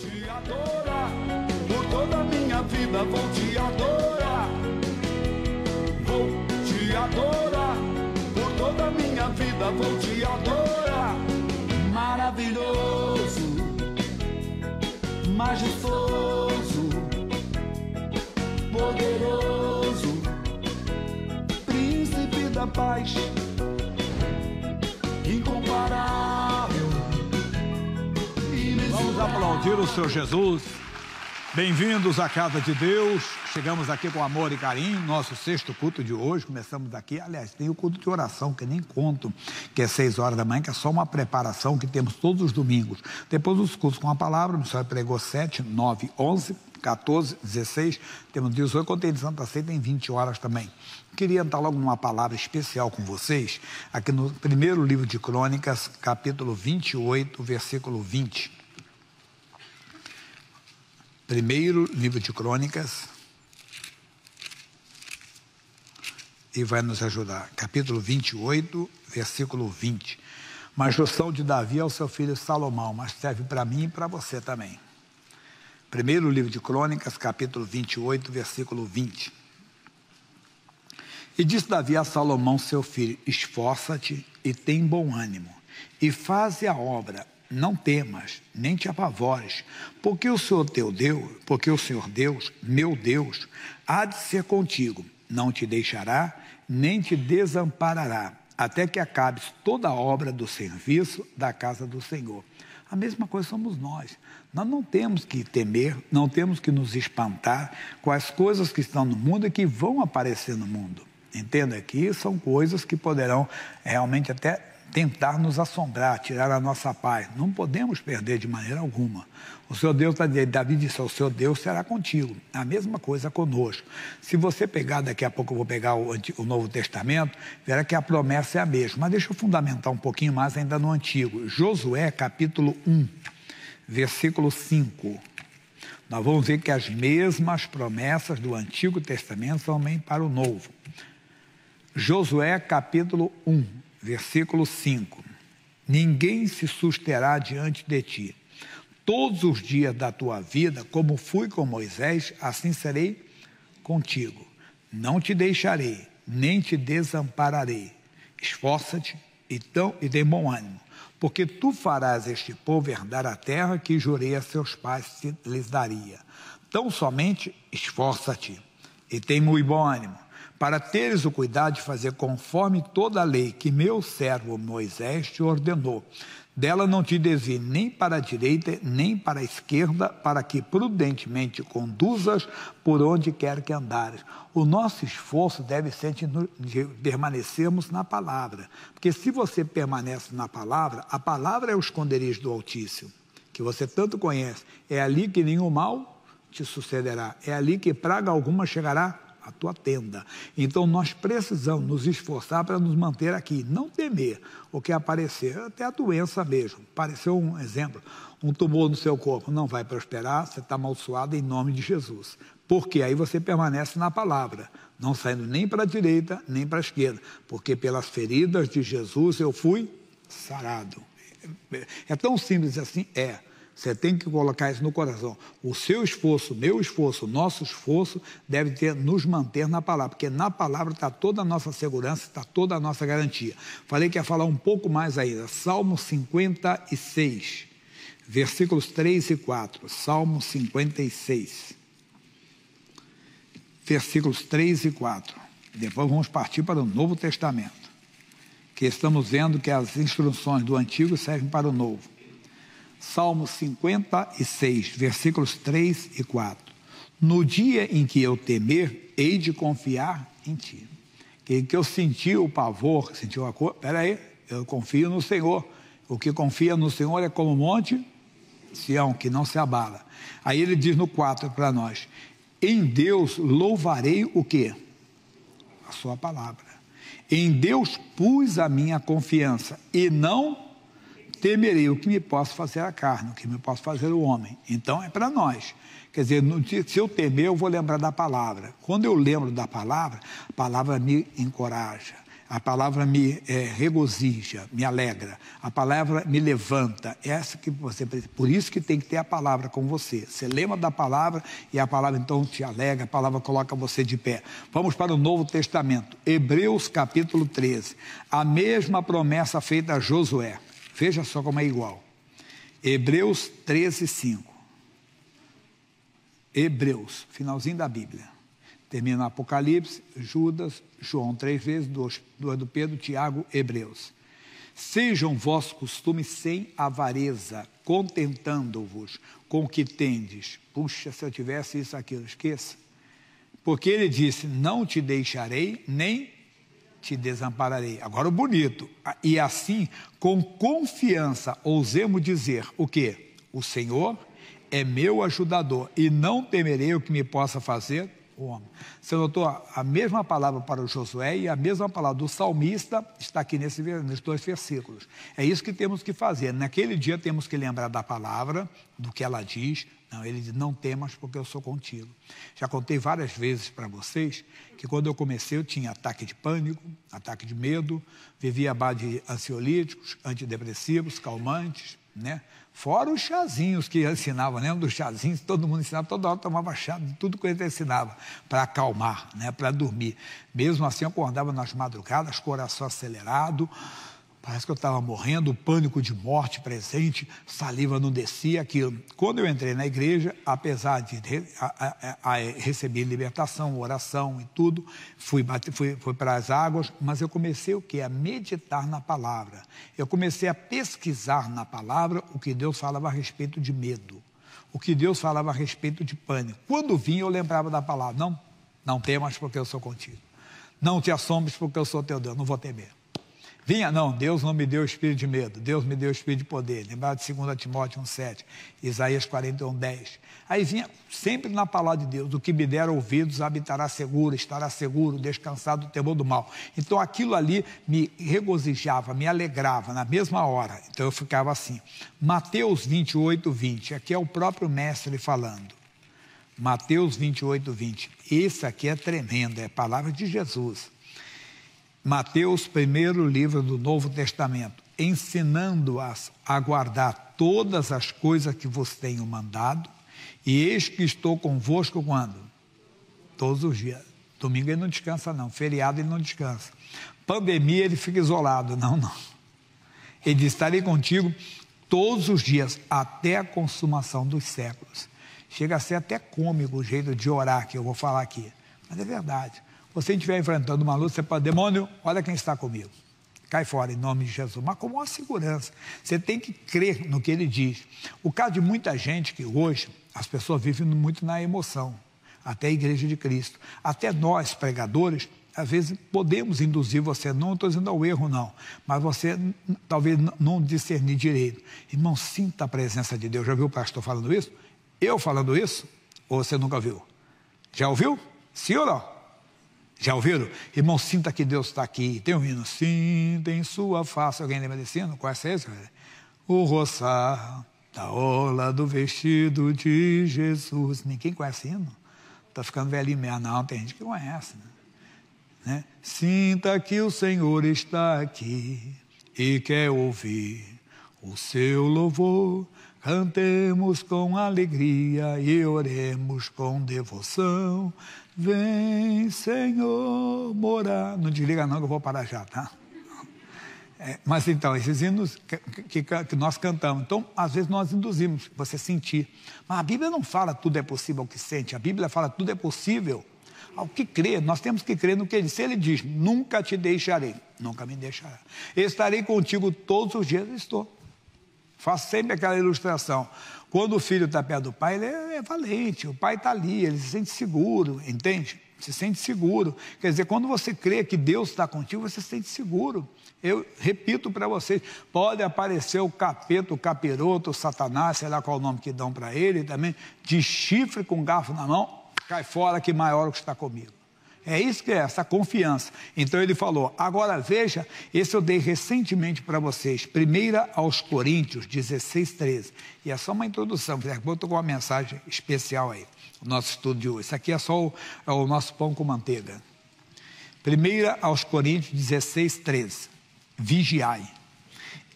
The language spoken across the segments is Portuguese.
te adorar, por toda a minha vida vou te adorar. Vou te adorar, por toda a minha vida vou te adorar. Maravilhoso, majestoso, poderoso, príncipe da paz aplaudir o seu Jesus. Bem-vindos à casa de Deus. Chegamos aqui com amor e carinho. Nosso sexto culto de hoje. Começamos aqui. Aliás, tem o culto de oração, que nem conto, que é seis horas da manhã, que é só uma preparação que temos todos os domingos. Depois os cultos com a palavra. O senhor pregou sete, nove, onze. 14, 16, temos 18, hoje tem de Santa Ceia, tem 20 horas também. Queria entrar logo numa palavra especial com vocês, aqui no primeiro livro de Crônicas, capítulo 28, versículo 20. Primeiro livro de Crônicas. E vai nos ajudar. Capítulo 28, versículo 20. o instrução de Davi ao seu filho Salomão, mas serve para mim e para você também. Primeiro livro de Crônicas, capítulo 28, versículo 20. E disse Davi a Salomão, seu filho: Esforça-te e tem bom ânimo, e faze a obra, não temas, nem te apavores, porque o Senhor teu Deus, porque o Senhor Deus, meu Deus, há de ser contigo, não te deixará, nem te desamparará, até que acabes toda a obra do serviço da casa do Senhor. A mesma coisa somos nós. Nós não temos que temer, não temos que nos espantar com as coisas que estão no mundo e que vão aparecer no mundo. Entenda que são coisas que poderão realmente até tentar nos assombrar, tirar a nossa paz. Não podemos perder de maneira alguma. O seu Deus está dizendo, Davi disse, o seu Deus será contigo. A mesma coisa conosco. Se você pegar, daqui a pouco eu vou pegar o, o Novo Testamento, verá que a promessa é a mesma. Mas deixa eu fundamentar um pouquinho mais ainda no Antigo. Josué, capítulo 1, versículo 5. Nós vamos ver que as mesmas promessas do Antigo Testamento são também para o Novo. Josué, capítulo 1, versículo 5: Ninguém se susterá diante de ti. Todos os dias da tua vida, como fui com Moisés, assim serei contigo. Não te deixarei, nem te desampararei. Esforça-te então, e dê bom ânimo, porque tu farás este povo herdar a terra que jurei a seus pais se lhes daria. Tão somente esforça-te e tem muito bom ânimo, para teres o cuidado de fazer conforme toda a lei que meu servo Moisés te ordenou. Dela não te desvie nem para a direita, nem para a esquerda, para que prudentemente conduzas por onde quer que andares. O nosso esforço deve ser de, de permanecermos na palavra. Porque se você permanece na palavra, a palavra é o esconderijo do Altíssimo, que você tanto conhece. É ali que nenhum mal te sucederá. É ali que praga alguma chegará a tua tenda. Então nós precisamos nos esforçar para nos manter aqui, não temer o que aparecer, até a doença mesmo. Pareceu um exemplo, um tumor no seu corpo, não vai prosperar, você está amaldiçoado em nome de Jesus. Porque aí você permanece na palavra, não saindo nem para a direita, nem para a esquerda, porque pelas feridas de Jesus eu fui sarado. É, é, é tão simples assim? É. Você tem que colocar isso no coração. O seu esforço, meu esforço, nosso esforço deve ter, nos manter na palavra, porque na palavra está toda a nossa segurança, está toda a nossa garantia. Falei que ia falar um pouco mais ainda. Salmo 56, versículos 3 e 4. Salmo 56, versículos 3 e 4. Depois vamos partir para o Novo Testamento, que estamos vendo que as instruções do Antigo servem para o Novo. Salmo 56, versículos 3 e 4. No dia em que eu temer, hei de confiar em ti. Que, que eu senti o pavor, sentiu a cor, peraí, eu confio no Senhor. O que confia no Senhor é como o monte Sião, que não se abala. Aí ele diz no 4 para nós: Em Deus louvarei o quê? A sua palavra. Em Deus pus a minha confiança e não temerei o que me posso fazer a carne, o que me posso fazer o homem. Então é para nós. Quer dizer, se eu temer, eu vou lembrar da palavra. Quando eu lembro da palavra, a palavra me encoraja, a palavra me é, regozija, me alegra, a palavra me levanta. Essa que você por isso que tem que ter a palavra com você. Você lembra da palavra e a palavra então te alegra, a palavra coloca você de pé. Vamos para o Novo Testamento, Hebreus capítulo 13. A mesma promessa feita a Josué. Veja só como é igual. Hebreus 13, 5. Hebreus, finalzinho da Bíblia. Termina Apocalipse, Judas, João três vezes, dois, do Pedro, Tiago, Hebreus. Sejam vossos costumes sem avareza, contentando-vos com o que tendes. Puxa, se eu tivesse isso, eu esqueça. Porque ele disse: Não te deixarei, nem te desampararei. Agora o bonito. Ah, e assim, com confiança, ousemos dizer o que? O Senhor é meu ajudador e não temerei o que me possa fazer o homem. Você notou a mesma palavra para o Josué e a mesma palavra do salmista está aqui nesse, nesses dois versículos. É isso que temos que fazer. Naquele dia temos que lembrar da palavra, do que ela diz, não, ele diz: Não temas, porque eu sou contigo. Já contei várias vezes para vocês que quando eu comecei eu tinha ataque de pânico, ataque de medo, vivia a de ansiolíticos, antidepressivos, calmantes, né? Fora os chazinhos que ensinava, ensinava, né? lembra dos chazinhos? Todo mundo ensinava, toda hora tomava chá de tudo que ele ensinava, para acalmar, né? para dormir. Mesmo assim, eu acordava nas madrugadas, coração acelerado, Parece que eu estava morrendo, pânico de morte presente, saliva não descia, aquilo. Quando eu entrei na igreja, apesar de a, a, a, receber libertação, oração e tudo, fui, fui, fui para as águas, mas eu comecei o quê? A meditar na palavra. Eu comecei a pesquisar na palavra o que Deus falava a respeito de medo, o que Deus falava a respeito de pânico. Quando vinha, eu lembrava da palavra. Não, não temas porque eu sou contigo. Não te assombres porque eu sou teu Deus, não vou temer. Vinha, não, Deus não me deu espírito de medo, Deus me deu espírito de poder. Lembrar de 2 Timóteo 1,7, Isaías 41, 10. Aí vinha sempre na palavra de Deus: o que me der ouvidos habitará seguro, estará seguro, descansado do temor do mal. Então aquilo ali me regozijava, me alegrava na mesma hora. Então eu ficava assim. Mateus 28, 20. Aqui é o próprio mestre falando. Mateus 28, 20. aqui é tremendo, é a palavra de Jesus. Mateus, primeiro livro do Novo Testamento, ensinando-as a guardar todas as coisas que vos tenho mandado, e eis que estou convosco quando? Todos os dias. Domingo ele não descansa, não. Feriado ele não descansa. Pandemia ele fica isolado. Não, não. Ele diz: estarei contigo todos os dias, até a consumação dos séculos. Chega a ser até cômico o jeito de orar que eu vou falar aqui. Mas é verdade você estiver enfrentando uma luta, você fala, demônio, olha quem está comigo. Cai fora em nome de Jesus. Mas como uma segurança. Você tem que crer no que ele diz. O caso de muita gente que hoje, as pessoas vivem muito na emoção. Até a igreja de Cristo. Até nós, pregadores, às vezes podemos induzir você, não estou dizendo ao erro, não, mas você talvez não discernir direito. Irmão, sinta a presença de Deus. Já viu o pastor falando isso? Eu falando isso? Ou você nunca viu? Já ouviu? Sim ou não? Já ouviram? Irmão, sinta que Deus está aqui. Tem um hino. Sinta em sua face. Alguém lembra desse hino? Conhece esse? O roçar da orla do vestido de Jesus. Ninguém conhece hino? Está ficando velhinho mesmo. Não, tem gente que conhece. Né? Né? Sinta que o Senhor está aqui e quer ouvir o seu louvor. Cantemos com alegria e oremos com devoção. Vem, Senhor, morar. Não desliga, não, que eu vou parar já, tá? É, mas então, esses hinos que, que, que, nós cantamos, então, às vezes nós induzimos você sentir. Mas a Bíblia não fala tudo é possível ao que sente, a Bíblia fala tudo é possível ao que crê. Nós temos que crer no que ele diz. Se ele diz, nunca te deixarei, nunca me deixará. Estarei contigo todos os dias, estou. Faço sempre aquela ilustração. Quando o filho está perto do pai, ele é, é valente, o pai está ali, ele se sente seguro, entende? Se sente seguro. Quer dizer, quando você crê que Deus está contigo, você se sente seguro. Eu repito para vocês: pode aparecer o capeta, o capiroto, o satanás, sei lá qual o nome que dão para ele também, de chifre com garfo na mão, cai fora que maior o que está comigo. É isso que é essa confiança. Então ele falou: agora veja, esse eu dei recentemente para vocês, primeira aos Coríntios 16, 13. E é só uma introdução, porque eu estou com uma mensagem especial aí, o nosso estudo de hoje. Isso aqui é só o, é o nosso pão com manteiga. Primeira aos Coríntios 16, 13. Vigiai,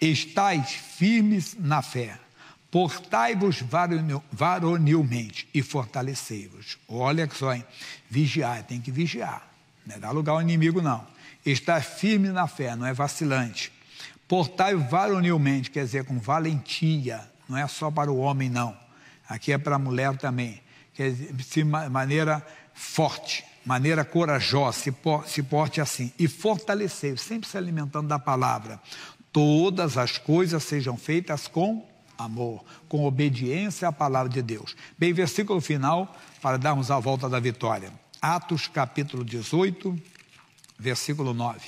estáis firmes na fé Portai-vos varonilmente e fortalecei-vos. Olha só, hein? Vigiar, tem que vigiar. Não é dar lugar ao inimigo, não. Está firme na fé, não é vacilante. Portai varonilmente, quer dizer, com valentia. Não é só para o homem, não. Aqui é para a mulher também. Quer dizer, de maneira forte, maneira corajosa, se, porte assim. E fortalecei vos sempre se alimentando da palavra. Todas as coisas sejam feitas com amor, com obediência à palavra de Deus. Bem, versículo final para darmos a volta da vitória. Atos capítulo 18, versículo 9.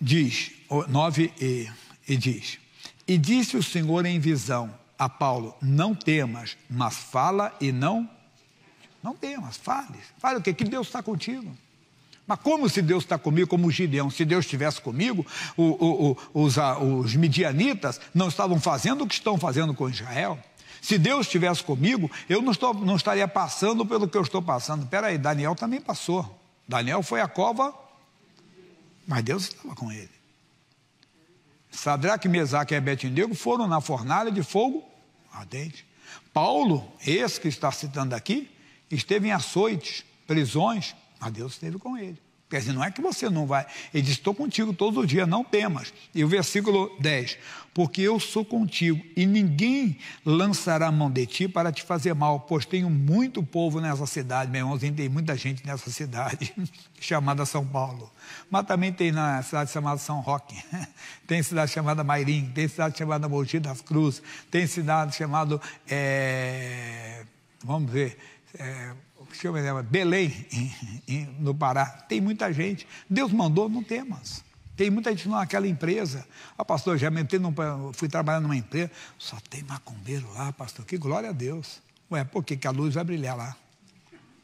Diz, 9 e, e diz: E disse o Senhor em visão a Paulo: Não temas, mas fala e não. Não temas, fale. Fale o que? Que Deus está contigo. Mas como se Deus está comigo, como o Gideão, se Deus estivesse comigo, o, o, o, os, a, os midianitas não estavam fazendo o que estão fazendo com Israel? Se Deus estivesse comigo, eu não, estou, não estaria passando pelo que eu estou passando. Peraí, Daniel também passou. Daniel foi à cova, mas Deus estava com ele. Sadraque, Mesaque e Abednego foram na fornalha de fogo ardente. Paulo, esse que está citando aqui, esteve em açoites, prisões, mas Deus esteve com ele. Quer dizer, não é que você não vai. Ele disse: Estou contigo todo os dia, não temas. E o versículo 10: Porque eu sou contigo, e ninguém lançará a mão de ti para te fazer mal, pois tenho muito povo nessa cidade, meu irmãozinho, tem muita gente nessa cidade, chamada São Paulo. Mas também tem na cidade chamada São Roque, tem cidade chamada Mairim, tem cidade chamada Mogi das Cruzes, tem cidade chamada. É, eh, vamos ver. É, que eu me né? Belém, no Pará, tem muita gente. Deus mandou, não temas. Tem muita gente naquela empresa. Ah, pastor, já me num, fui trabalhar numa empresa, só tem macumbeiro lá, pastor. Que glória a Deus. Ué, por que, que a luz vai brilhar lá?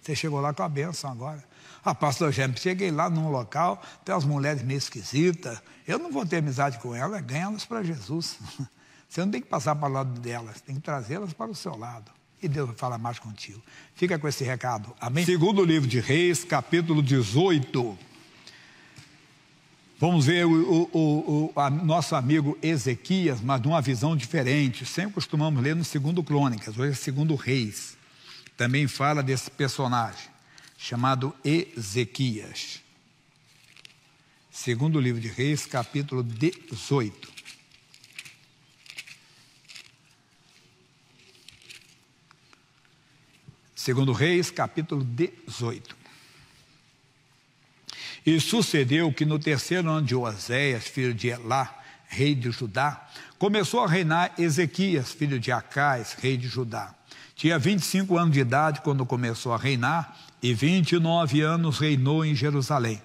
Você chegou lá com a bênção agora. Ah, pastor James, cheguei lá num local, tem umas mulheres meio esquisitas. Eu não vou ter amizade com elas, ganha las para Jesus. Você não tem que passar para o lado delas, tem que trazê-las para o seu lado e Deus fala mais contigo. Fica com esse recado. Amém? Segundo livro de Reis, capítulo 18. Vamos ver o, o, o nosso amigo Ezequias, mas de uma visão diferente. Sempre costumamos ler no segundo Crônicas, hoje é segundo Reis. Também fala desse personagem chamado Ezequias. Segundo livro de Reis, capítulo 18. Segundo Reis, capítulo 18. E sucedeu que no terceiro ano de Oséias, filho de Elá, rei de Judá, começou a reinar Ezequias, filho de Acais, rei de Judá. Tinha 25 anos de idade quando começou a reinar e 29 anos reinou em Jerusalém.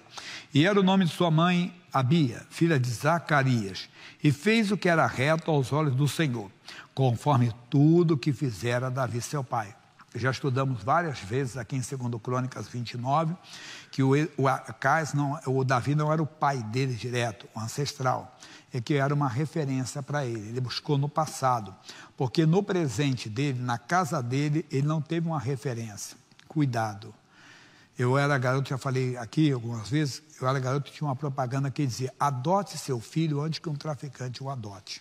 E era o nome de sua mãe Abia, filha de Zacarias, e fez o que era reto aos olhos do Senhor, conforme tudo que fizera Davi seu pai já estudamos várias vezes aqui em 2 Crônicas 29, que o, o Acais não, o Davi não era o pai dele direto, o ancestral, é que era uma referência para ele. Ele buscou no passado, porque no presente dele, na casa dele, ele não teve uma referência. Cuidado. Eu era garoto, já falei aqui algumas vezes, eu era garoto, tinha uma propaganda que dizia: adote seu filho antes que um traficante o adote.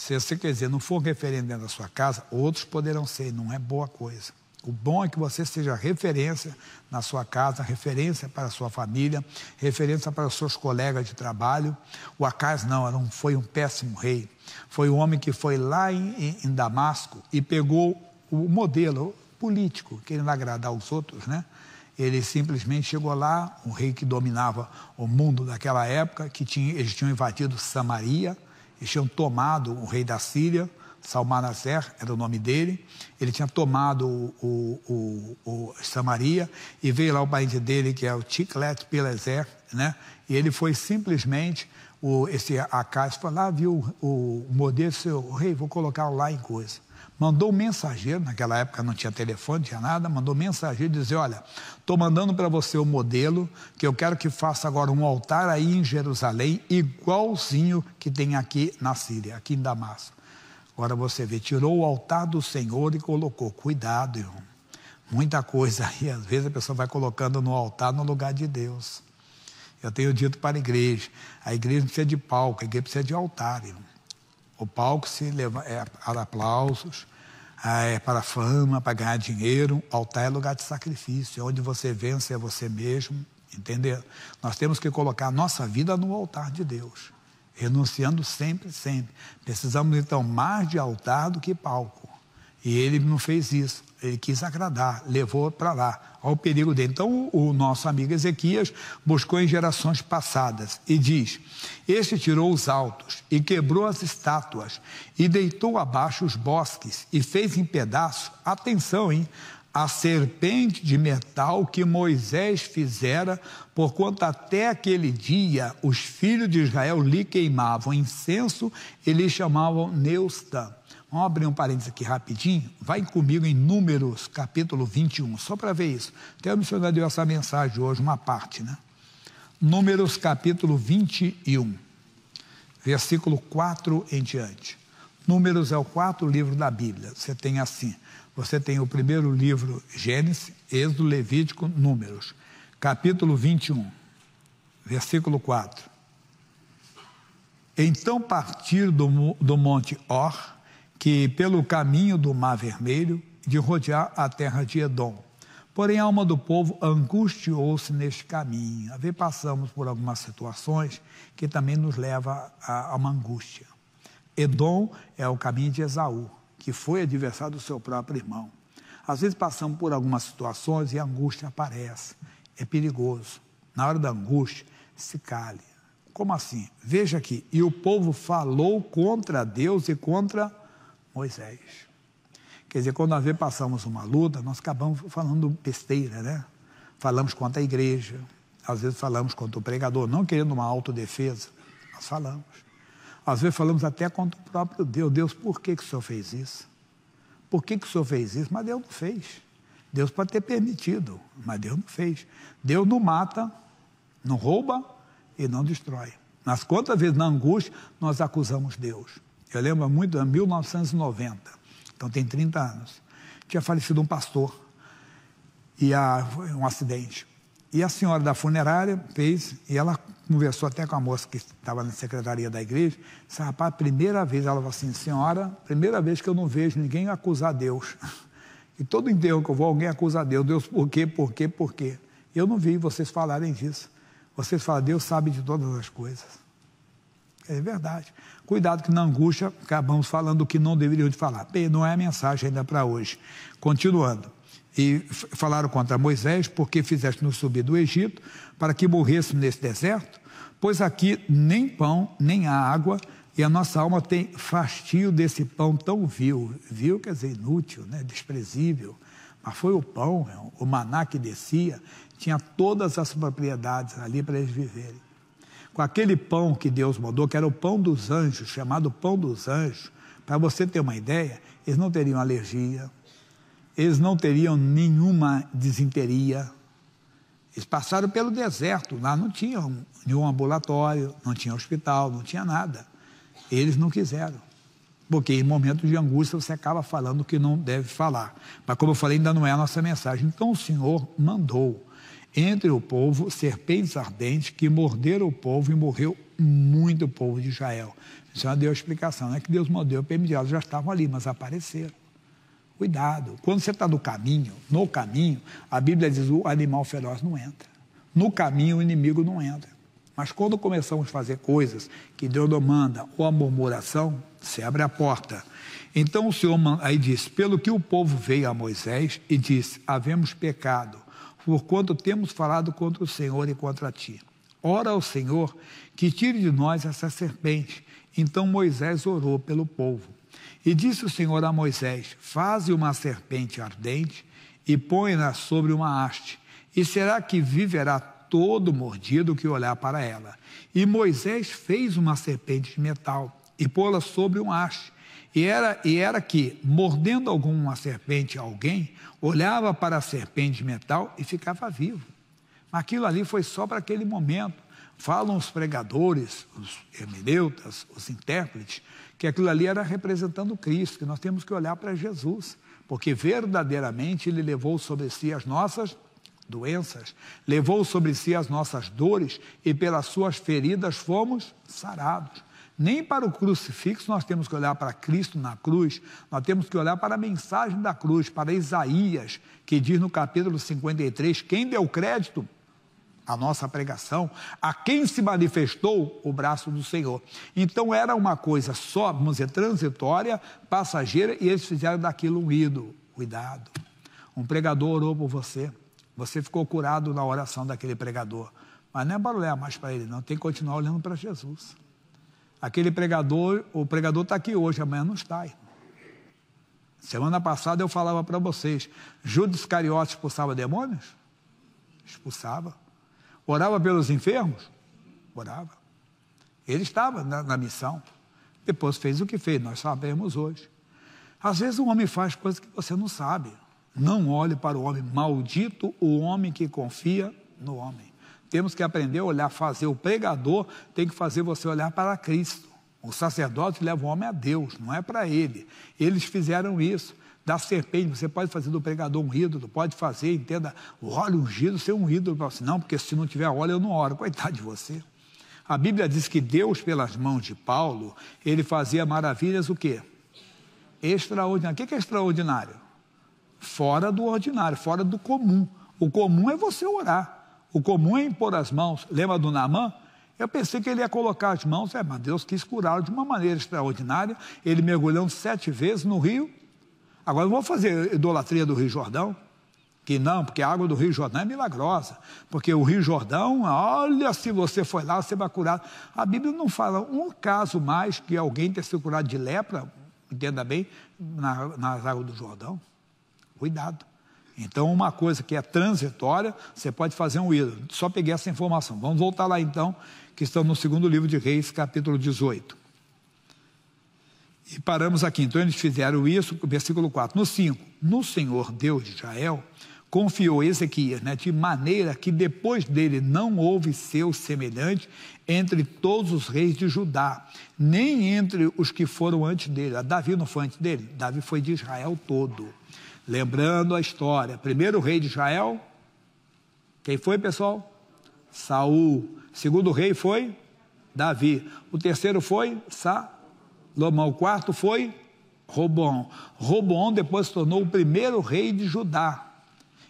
Se você quer dizer, não for um referente dentro da sua casa, outros poderão ser, não é boa coisa. O bom é que você seja referência na sua casa, referência para a sua família, referência para os seus colegas de trabalho. O Acaz não, não foi um péssimo rei. Foi um homem que foi lá em, em Damasco e pegou o modelo político, querendo agradar os outros, né? Ele simplesmente chegou lá, um rei que dominava o mundo daquela época, que tinha, eles tinham invadido Samaria, eles tinham tomado o rei da Síria, Salmanazer era o nome dele, ele tinha tomado o, o, o, o Samaria e veio lá o parente dele, que é o Ticlet Pileser, né? e ele foi simplesmente, o, esse Acácio foi lá, ah, viu o, o modelo, o rei, vou colocar lá em coisa mandou um mensageiro, naquela época não tinha telefone, não tinha nada, mandou um mensageiro dizer: Olha, estou mandando para você o um modelo, que eu quero que faça agora um altar aí em Jerusalém, igualzinho que tem aqui na Síria, aqui em Damasco. Agora você vê, tirou o altar do Senhor e colocou. Cuidado, irmão. Muita coisa aí, às vezes a pessoa vai colocando no altar no lugar de Deus. Eu tenho dito para a igreja: a igreja não precisa de palco, a igreja precisa de altar, irmão. O palco se leva, é, aplausos, ah, é para fama, para ganhar dinheiro. Altar é lugar de sacrifício, é onde você vence é você mesmo, entendeu? Nós temos que colocar a nossa vida no altar de Deus, renunciando sempre, sempre. Precisamos então mais de altar do que palco. E ele não fez isso ele quis agradar, levou para lá, ao perigo dele. Então, o nosso amigo Ezequias buscou em gerações passadas e diz: Este tirou os altos e quebrou as estátuas e deitou abaixo os bosques e fez em pedaço, atenção, hein? A serpente de metal que Moisés fizera, porquanto até aquele dia os filhos de Israel lhe queimavam incenso e lhe chamavam Neustã. Vamos abrir um parênteses aqui rapidinho. Vai comigo em Números, capítulo 21, só para ver isso. Até o missionário deu essa mensagem hoje, uma parte, né? Números, capítulo 21, versículo 4 em diante. Números é o quarto livro da Bíblia. Você tem assim: você tem o primeiro livro, Gênesis, Êxodo, Levítico, Números. Capítulo 21, versículo 4. Então partir do, do monte Or que pelo caminho do Mar Vermelho, de rodear a terra de Edom. Porém, a alma do povo angustiou-se neste caminho. A ver, passamos por algumas situações que também nos leva a, a uma angústia. Edom é o caminho de Esaú, que foi adversário do seu próprio irmão. Às vezes passamos por algumas situações e a angústia aparece. É perigoso. Na hora da angústia, se cale. Como assim? Veja aqui. E o povo falou contra Deus e contra Moisés. Quer dizer, quando nós passamos uma luta, nós acabamos falando besteira, né? Falamos contra a igreja, às vezes falamos contra o pregador, não querendo uma autodefesa, nós falamos. Às vezes falamos até contra o próprio Deus. Deus, por que, que o Senhor fez isso? Por que, que o Senhor fez isso? Mas Deus não fez. Deus pode ter permitido, mas Deus não fez. Deus não mata, não rouba e não destrói. Mas quantas vezes na angústia nós acusamos Deus? Eu lembro muito de 1990, então tem 30 anos. Tinha falecido um pastor e a, um acidente. E a senhora da funerária fez, e ela conversou até com a moça que estava na secretaria da igreja, disse, rapaz, primeira vez, ela falou assim, senhora, primeira vez que eu não vejo ninguém acusar Deus. E todo enterro que eu vou, alguém acusa Deus. Deus, por quê, por quê, por quê? Eu não vi vocês falarem disso. Vocês falam, Deus sabe de todas as coisas. É verdade. Cuidado que na angústia acabamos falando o que não de falar. Bem, não é a mensagem ainda para hoje. Continuando. E falaram contra Moisés, porque fizeste-nos subir do Egito, para que morressem nesse deserto, pois aqui nem pão, nem água, e a nossa alma tem fastio desse pão tão vil. Vil quer dizer inútil, né? desprezível. Mas foi o pão, é o maná que descia, tinha todas as propriedades ali para eles viverem com aquele pão que Deus mandou, que era o pão dos anjos, chamado pão dos anjos, para você ter uma ideia, eles não teriam alergia, eles não teriam nenhuma desinteria. Eles passaram pelo deserto, lá não tinha nenhum ambulatório, não tinha hospital, não tinha nada. Eles não quiseram. Porque em momentos de angústia você acaba falando o que não deve falar. Mas como eu falei, ainda não é a nossa mensagem. Então o Senhor mandou entre o povo serpentes ardentes que morderam o povo e morreu muito o povo de Israel. Isso já é deu a explicação, não é que Deus mandou permitir, já estavam ali, mas apareceram. Cuidado, quando você está no caminho, no caminho, a Bíblia diz o animal feroz não entra. No caminho o inimigo não entra. Mas quando começamos a fazer coisas que Deus não manda, ou a murmuração, se abre a porta. Então o Senhor aí diz: Pelo que o povo veio a Moisés e disse: Havemos pecado porquanto temos falado contra o Senhor e contra ti. Ora ao Senhor que tire de nós essa serpente. Então Moisés orou pelo povo. E disse o Senhor a Moisés: Faze uma serpente ardente e põe-na sobre uma haste, e será que viverá todo mordido que olhar para ela. E Moisés fez uma serpente de metal e pô-la sobre um haste. E era, e era que, mordendo alguma serpente a alguém, olhava para a serpente mental metal e ficava vivo. Mas aquilo ali foi só para aquele momento. Falam os pregadores, os hermeneutas, os intérpretes, que aquilo ali era representando Cristo, que nós temos que olhar para Jesus, porque verdadeiramente ele levou sobre si as nossas doenças, levou sobre si as nossas dores e pelas suas feridas fomos sarados. Nem para o crucifixo nós temos que olhar para Cristo na cruz, nós temos que olhar para a mensagem da cruz, para Isaías, que diz no capítulo 53: quem deu crédito à nossa pregação, a quem se manifestou o braço do Senhor. Então era uma coisa só, vamos dizer, transitória, passageira, e eles fizeram daquilo um ídolo. Cuidado. Um pregador orou por você, você ficou curado na oração daquele pregador. Mas não é para olhar mais para ele, não, tem que continuar olhando para Jesus. Aquele pregador, o pregador está aqui hoje, amanhã não está. Semana passada eu falava para vocês: Judas Cariote expulsava demônios? Expulsava. Orava pelos enfermos? Orava. Ele estava na, na missão. Depois fez o que fez, nós sabemos hoje. Às vezes o homem faz coisas que você não sabe. Não olhe para o homem. Maldito o homem que confia no homem. Temos que aprender a olhar, fazer. O pregador tem que fazer você olhar para Cristo. O sacerdote leva o homem a Deus, não é para ele. Eles fizeram isso. Da serpente, você pode fazer do pregador um ídolo, pode fazer, entenda, o óleo ungido ser um ídolo para você. Não, porque se não tiver óleo, eu não oro. Coitado de você. A Bíblia diz que Deus, pelas mãos de Paulo, ele fazia maravilhas o quê? Extraordinário. O que é extraordinário? Fora do ordinário, fora do comum. O comum é você orar. O comum é impor as mãos. Lembra do Namã. Eu pensei que ele ia colocar as mãos, é, mas Deus quis curá-lo de uma maneira extraordinária. Ele mergulhou sete vezes no rio. Agora eu vou fazer idolatria do Rio Jordão. Que não, porque a água do Rio Jordão é milagrosa. Porque o Rio Jordão, olha, se você foi lá, você vai curar. A Bíblia não fala um caso mais que alguém tenha sido curado de lepra, entenda bem, na, nas águas do Jordão. Cuidado. Então, uma coisa que é transitória, você pode fazer um ídolo. Só peguei essa informação. Vamos voltar lá então, que estamos no segundo livro de Reis, capítulo 18. E paramos aqui. Então, eles fizeram isso, versículo 4. No 5, no Senhor Deus de Israel, confiou Ezequias, né, de maneira que depois dele não houve seu semelhante entre todos os reis de Judá, nem entre os que foram antes dele. A Davi não foi antes dele, Davi foi de Israel todo. Lembrando a história, primeiro rei de Israel, quem foi, pessoal? Saul. Segundo rei foi Davi. O terceiro foi Salomão. O quarto foi Robão. Robão depois se tornou o primeiro rei de Judá.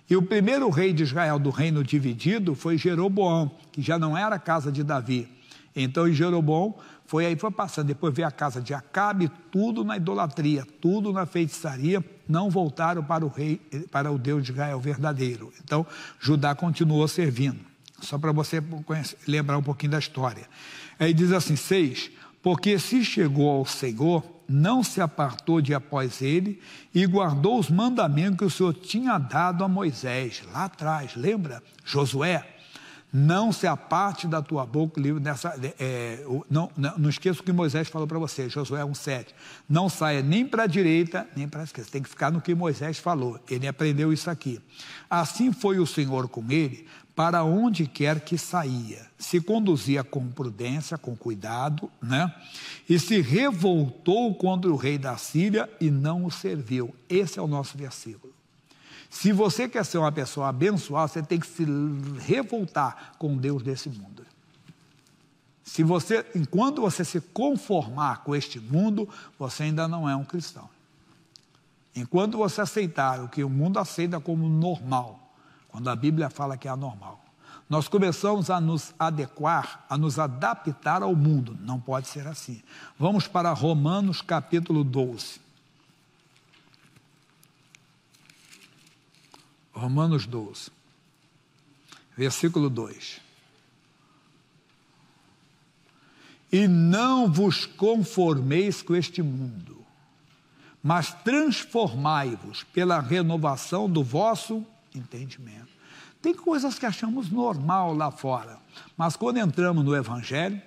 E o primeiro rei de Israel do reino dividido foi Jeroboão, que já não era a casa de Davi. Então Jeroboão foi aí foi passando. Depois veio a casa de Acabe, tudo na idolatria, tudo na feitiçaria, não voltaram para o rei, para o Deus de Israel verdadeiro. Então, Judá continuou servindo. Só para você conhecer, lembrar um pouquinho da história. Aí diz assim: seis Porque se chegou ao Senhor, não se apartou de após ele e guardou os mandamentos que o Senhor tinha dado a Moisés, lá atrás, lembra? Josué, não se aparte da tua boca o livro dessa. É, não, não, não esqueça o que Moisés falou para você, Josué 1,7. Não saia nem para a direita, nem para a esquerda. Tem que ficar no que Moisés falou. Ele aprendeu isso aqui. Assim foi o Senhor com ele, para onde quer que saía. Se conduzia com prudência, com cuidado, né? E se revoltou contra o rei da Síria e não o serviu. Esse é o nosso versículo. Se você quer ser uma pessoa abençoada, você tem que se revoltar com Deus desse mundo. Se você, enquanto você se conformar com este mundo, você ainda não é um cristão. Enquanto você aceitar o que o mundo aceita como normal, quando a Bíblia fala que é anormal, nós começamos a nos adequar, a nos adaptar ao mundo. Não pode ser assim. Vamos para Romanos capítulo 12. Romanos 12, versículo 2. E não vos conformeis com este mundo, mas transformai-vos pela renovação do vosso entendimento. Tem coisas que achamos normal lá fora, mas quando entramos no Evangelho,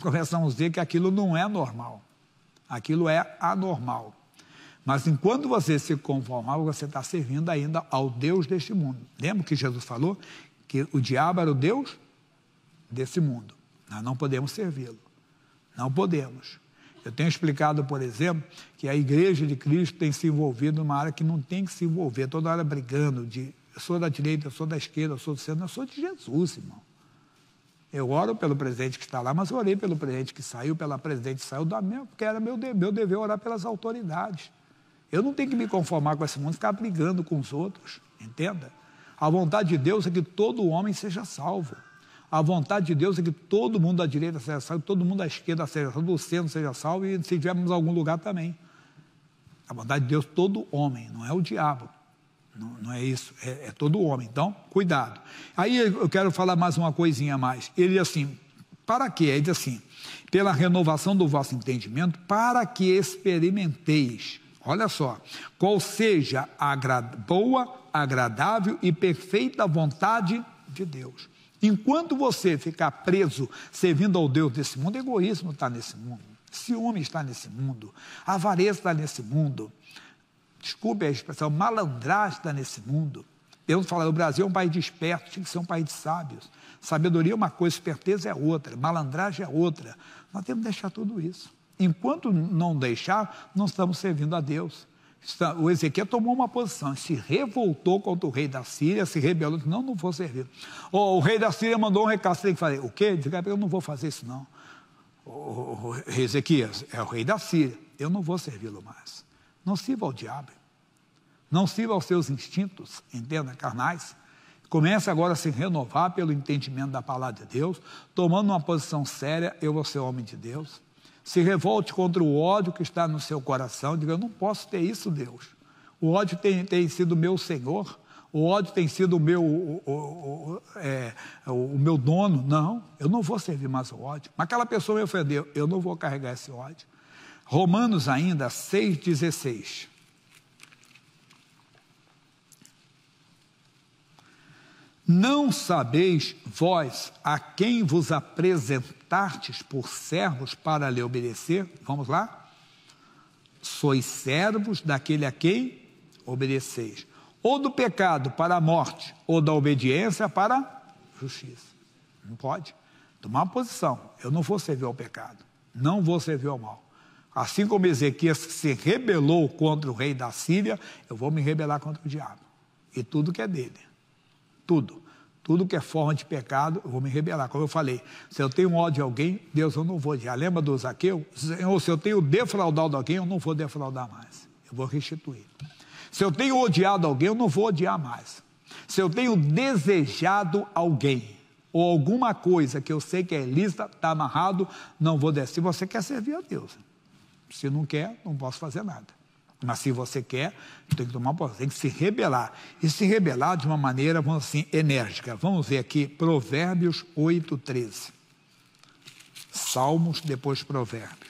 começamos a ver que aquilo não é normal, aquilo é anormal. Mas enquanto você se conformar, você está servindo ainda ao Deus deste mundo. Lembra que Jesus falou que o diabo era o Deus desse mundo. Nós não podemos servi-lo. Não podemos. Eu tenho explicado, por exemplo, que a Igreja de Cristo tem se envolvido numa área que não tem que se envolver, toda hora brigando de eu sou da direita, eu sou da esquerda, eu sou do centro, eu sou de Jesus, irmão. Eu oro pelo presidente que está lá, mas orei pelo presidente que saiu, pela presidente que saiu da mesma, porque era meu, meu dever orar pelas autoridades. Eu não tenho que me conformar com esse mundo, ficar brigando com os outros, entenda? A vontade de Deus é que todo homem seja salvo. A vontade de Deus é que todo mundo da direita seja salvo, todo mundo da esquerda seja salvo, do centro seja salvo e se tivermos algum lugar também. A vontade de Deus, todo homem, não é o diabo. Não, não é isso, é, é todo homem. Então, cuidado. Aí eu quero falar mais uma coisinha a mais. Ele assim, para que? Ele diz assim, pela renovação do vosso entendimento, para que experimenteis Olha só, qual seja a boa, agradável e perfeita vontade de Deus. Enquanto você ficar preso servindo ao Deus desse mundo, egoísmo está nesse mundo, ciúme está nesse mundo, avareza está nesse mundo, desculpe a expressão, malandragem está nesse mundo. Deus fala, o Brasil é um país de espertos, tinha que ser um país de sábios. Sabedoria é uma coisa, esperteza é outra, malandragem é outra. Nós temos que deixar tudo isso. Enquanto não deixar, não estamos servindo a Deus. O Ezequiel tomou uma posição, se revoltou contra o rei da Síria, se rebelou, não, não vou servir. O, o rei da Síria mandou um recado, tem que fazer, o quê? Diz, eu não vou fazer isso não. O, o, Ezequias, é o rei da Síria, eu não vou servi-lo mais. Não sirva ao diabo, não sirva aos seus instintos, entenda, carnais. Comece agora a se renovar pelo entendimento da palavra de Deus, tomando uma posição séria, eu vou ser homem de Deus se revolte contra o ódio que está no seu coração, diga: Eu não posso ter isso, Deus. O ódio tem, tem sido meu Senhor, o ódio tem sido o meu, o, o, é, o, meu dono. Não, eu não vou servir mais o ódio. Mas aquela pessoa me ofendeu, eu não vou carregar esse ódio. Romanos ainda 6,16. Não sabeis vós a quem vos apresentar hostastes por servos para lhe obedecer? Vamos lá? Sois servos daquele a quem obedeceis, ou do pecado para a morte, ou da obediência para a justiça. Não pode. Tomar uma posição. Eu não vou servir ao pecado, não vou servir ao mal. Assim como Ezequias se rebelou contra o rei da Síria, eu vou me rebelar contra o diabo. E tudo que é dele. Tudo. Tudo que é forma de pecado, eu vou me rebelar. Como eu falei, se eu tenho ódio de alguém, Deus eu não vou odiar. Ah, lembra do Zaqueu? Ou se eu tenho defraudado alguém, eu não vou defraudar mais. Eu vou restituir. Se eu tenho odiado alguém, eu não vou odiar mais. Se eu tenho desejado alguém, ou alguma coisa que eu sei que é lista, está amarrado, não vou descer. Você quer servir a Deus. Se não quer, não posso fazer nada. Mas se você quer, tem que tomar posição, tem que se rebelar. E se rebelar de uma maneira, vamos assim, enérgica. Vamos ver aqui, Provérbios 8, 13. Salmos, depois Provérbios.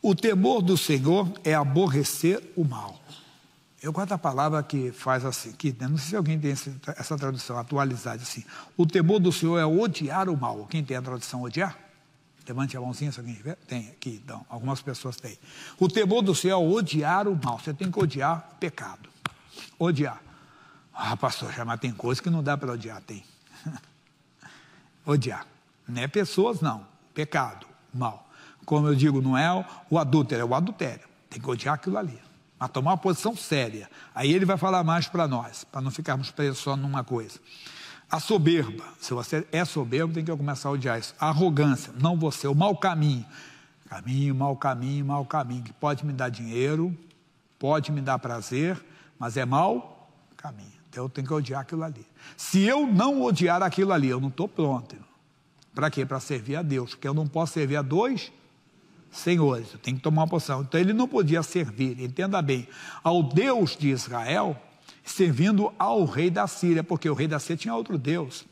O temor do Senhor é aborrecer o mal. Eu gosto da palavra que faz assim, que né, não sei se alguém tem essa tradução atualizada assim. O temor do Senhor é odiar o mal. Quem tem a tradução odiar? Levante a mãozinha se alguém tiver. Tem aqui, então, algumas pessoas têm. O temor do Senhor é odiar o mal. Você tem que odiar o pecado. Odiar. Ah, pastor, já, mas tem coisa que não dá para odiar, tem. odiar. Não é pessoas, não. Pecado, mal. Como eu digo, não é o adúltero, é o adultério. Tem que odiar aquilo ali a tomar uma posição séria. Aí ele vai falar mais para nós, para não ficarmos presos só numa coisa. A soberba, se você é soberbo, tem que começar a odiar isso. A arrogância, não você, o mau caminho. Caminho, mau caminho, mau caminho, que pode me dar dinheiro, pode me dar prazer, mas é mau caminho. Então eu tenho que odiar aquilo ali. Se eu não odiar aquilo ali, eu não estou pronto. Para quê? Para servir a Deus, porque eu não posso servir a dois senhores. Eu tenho que tomar uma posição. Então ele não podia servir, entenda bem, ao Deus de Israel, servindo ao rei da Síria, porque o rei da Síria tinha outro Deus.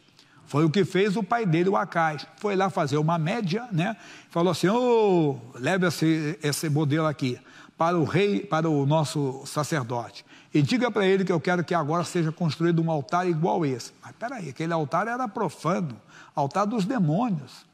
Foi o que fez o pai dele, o Acais. Foi lá fazer uma média, né? Falou assim: oh, leve esse, esse modelo aqui para o rei, para o nosso sacerdote. E diga para ele que eu quero que agora seja construído um altar igual esse. Mas peraí, aquele altar era profano altar dos demônios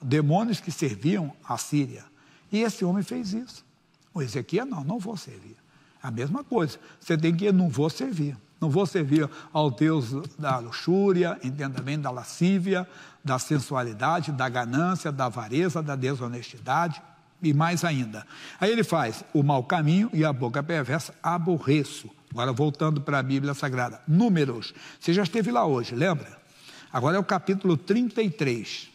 demônios que serviam a Síria. E esse homem fez isso. O Ezequiel, não, não vou servir. A mesma coisa. Você tem que, não vou servir. Não vou servir ao Deus da luxúria, entenda bem, da lascívia, da sensualidade, da ganância, da avareza, da desonestidade e mais ainda. Aí ele faz o mau caminho e a boca perversa aborreço. Agora voltando para a Bíblia Sagrada. Números. Você já esteve lá hoje, lembra? Agora é o capítulo 33.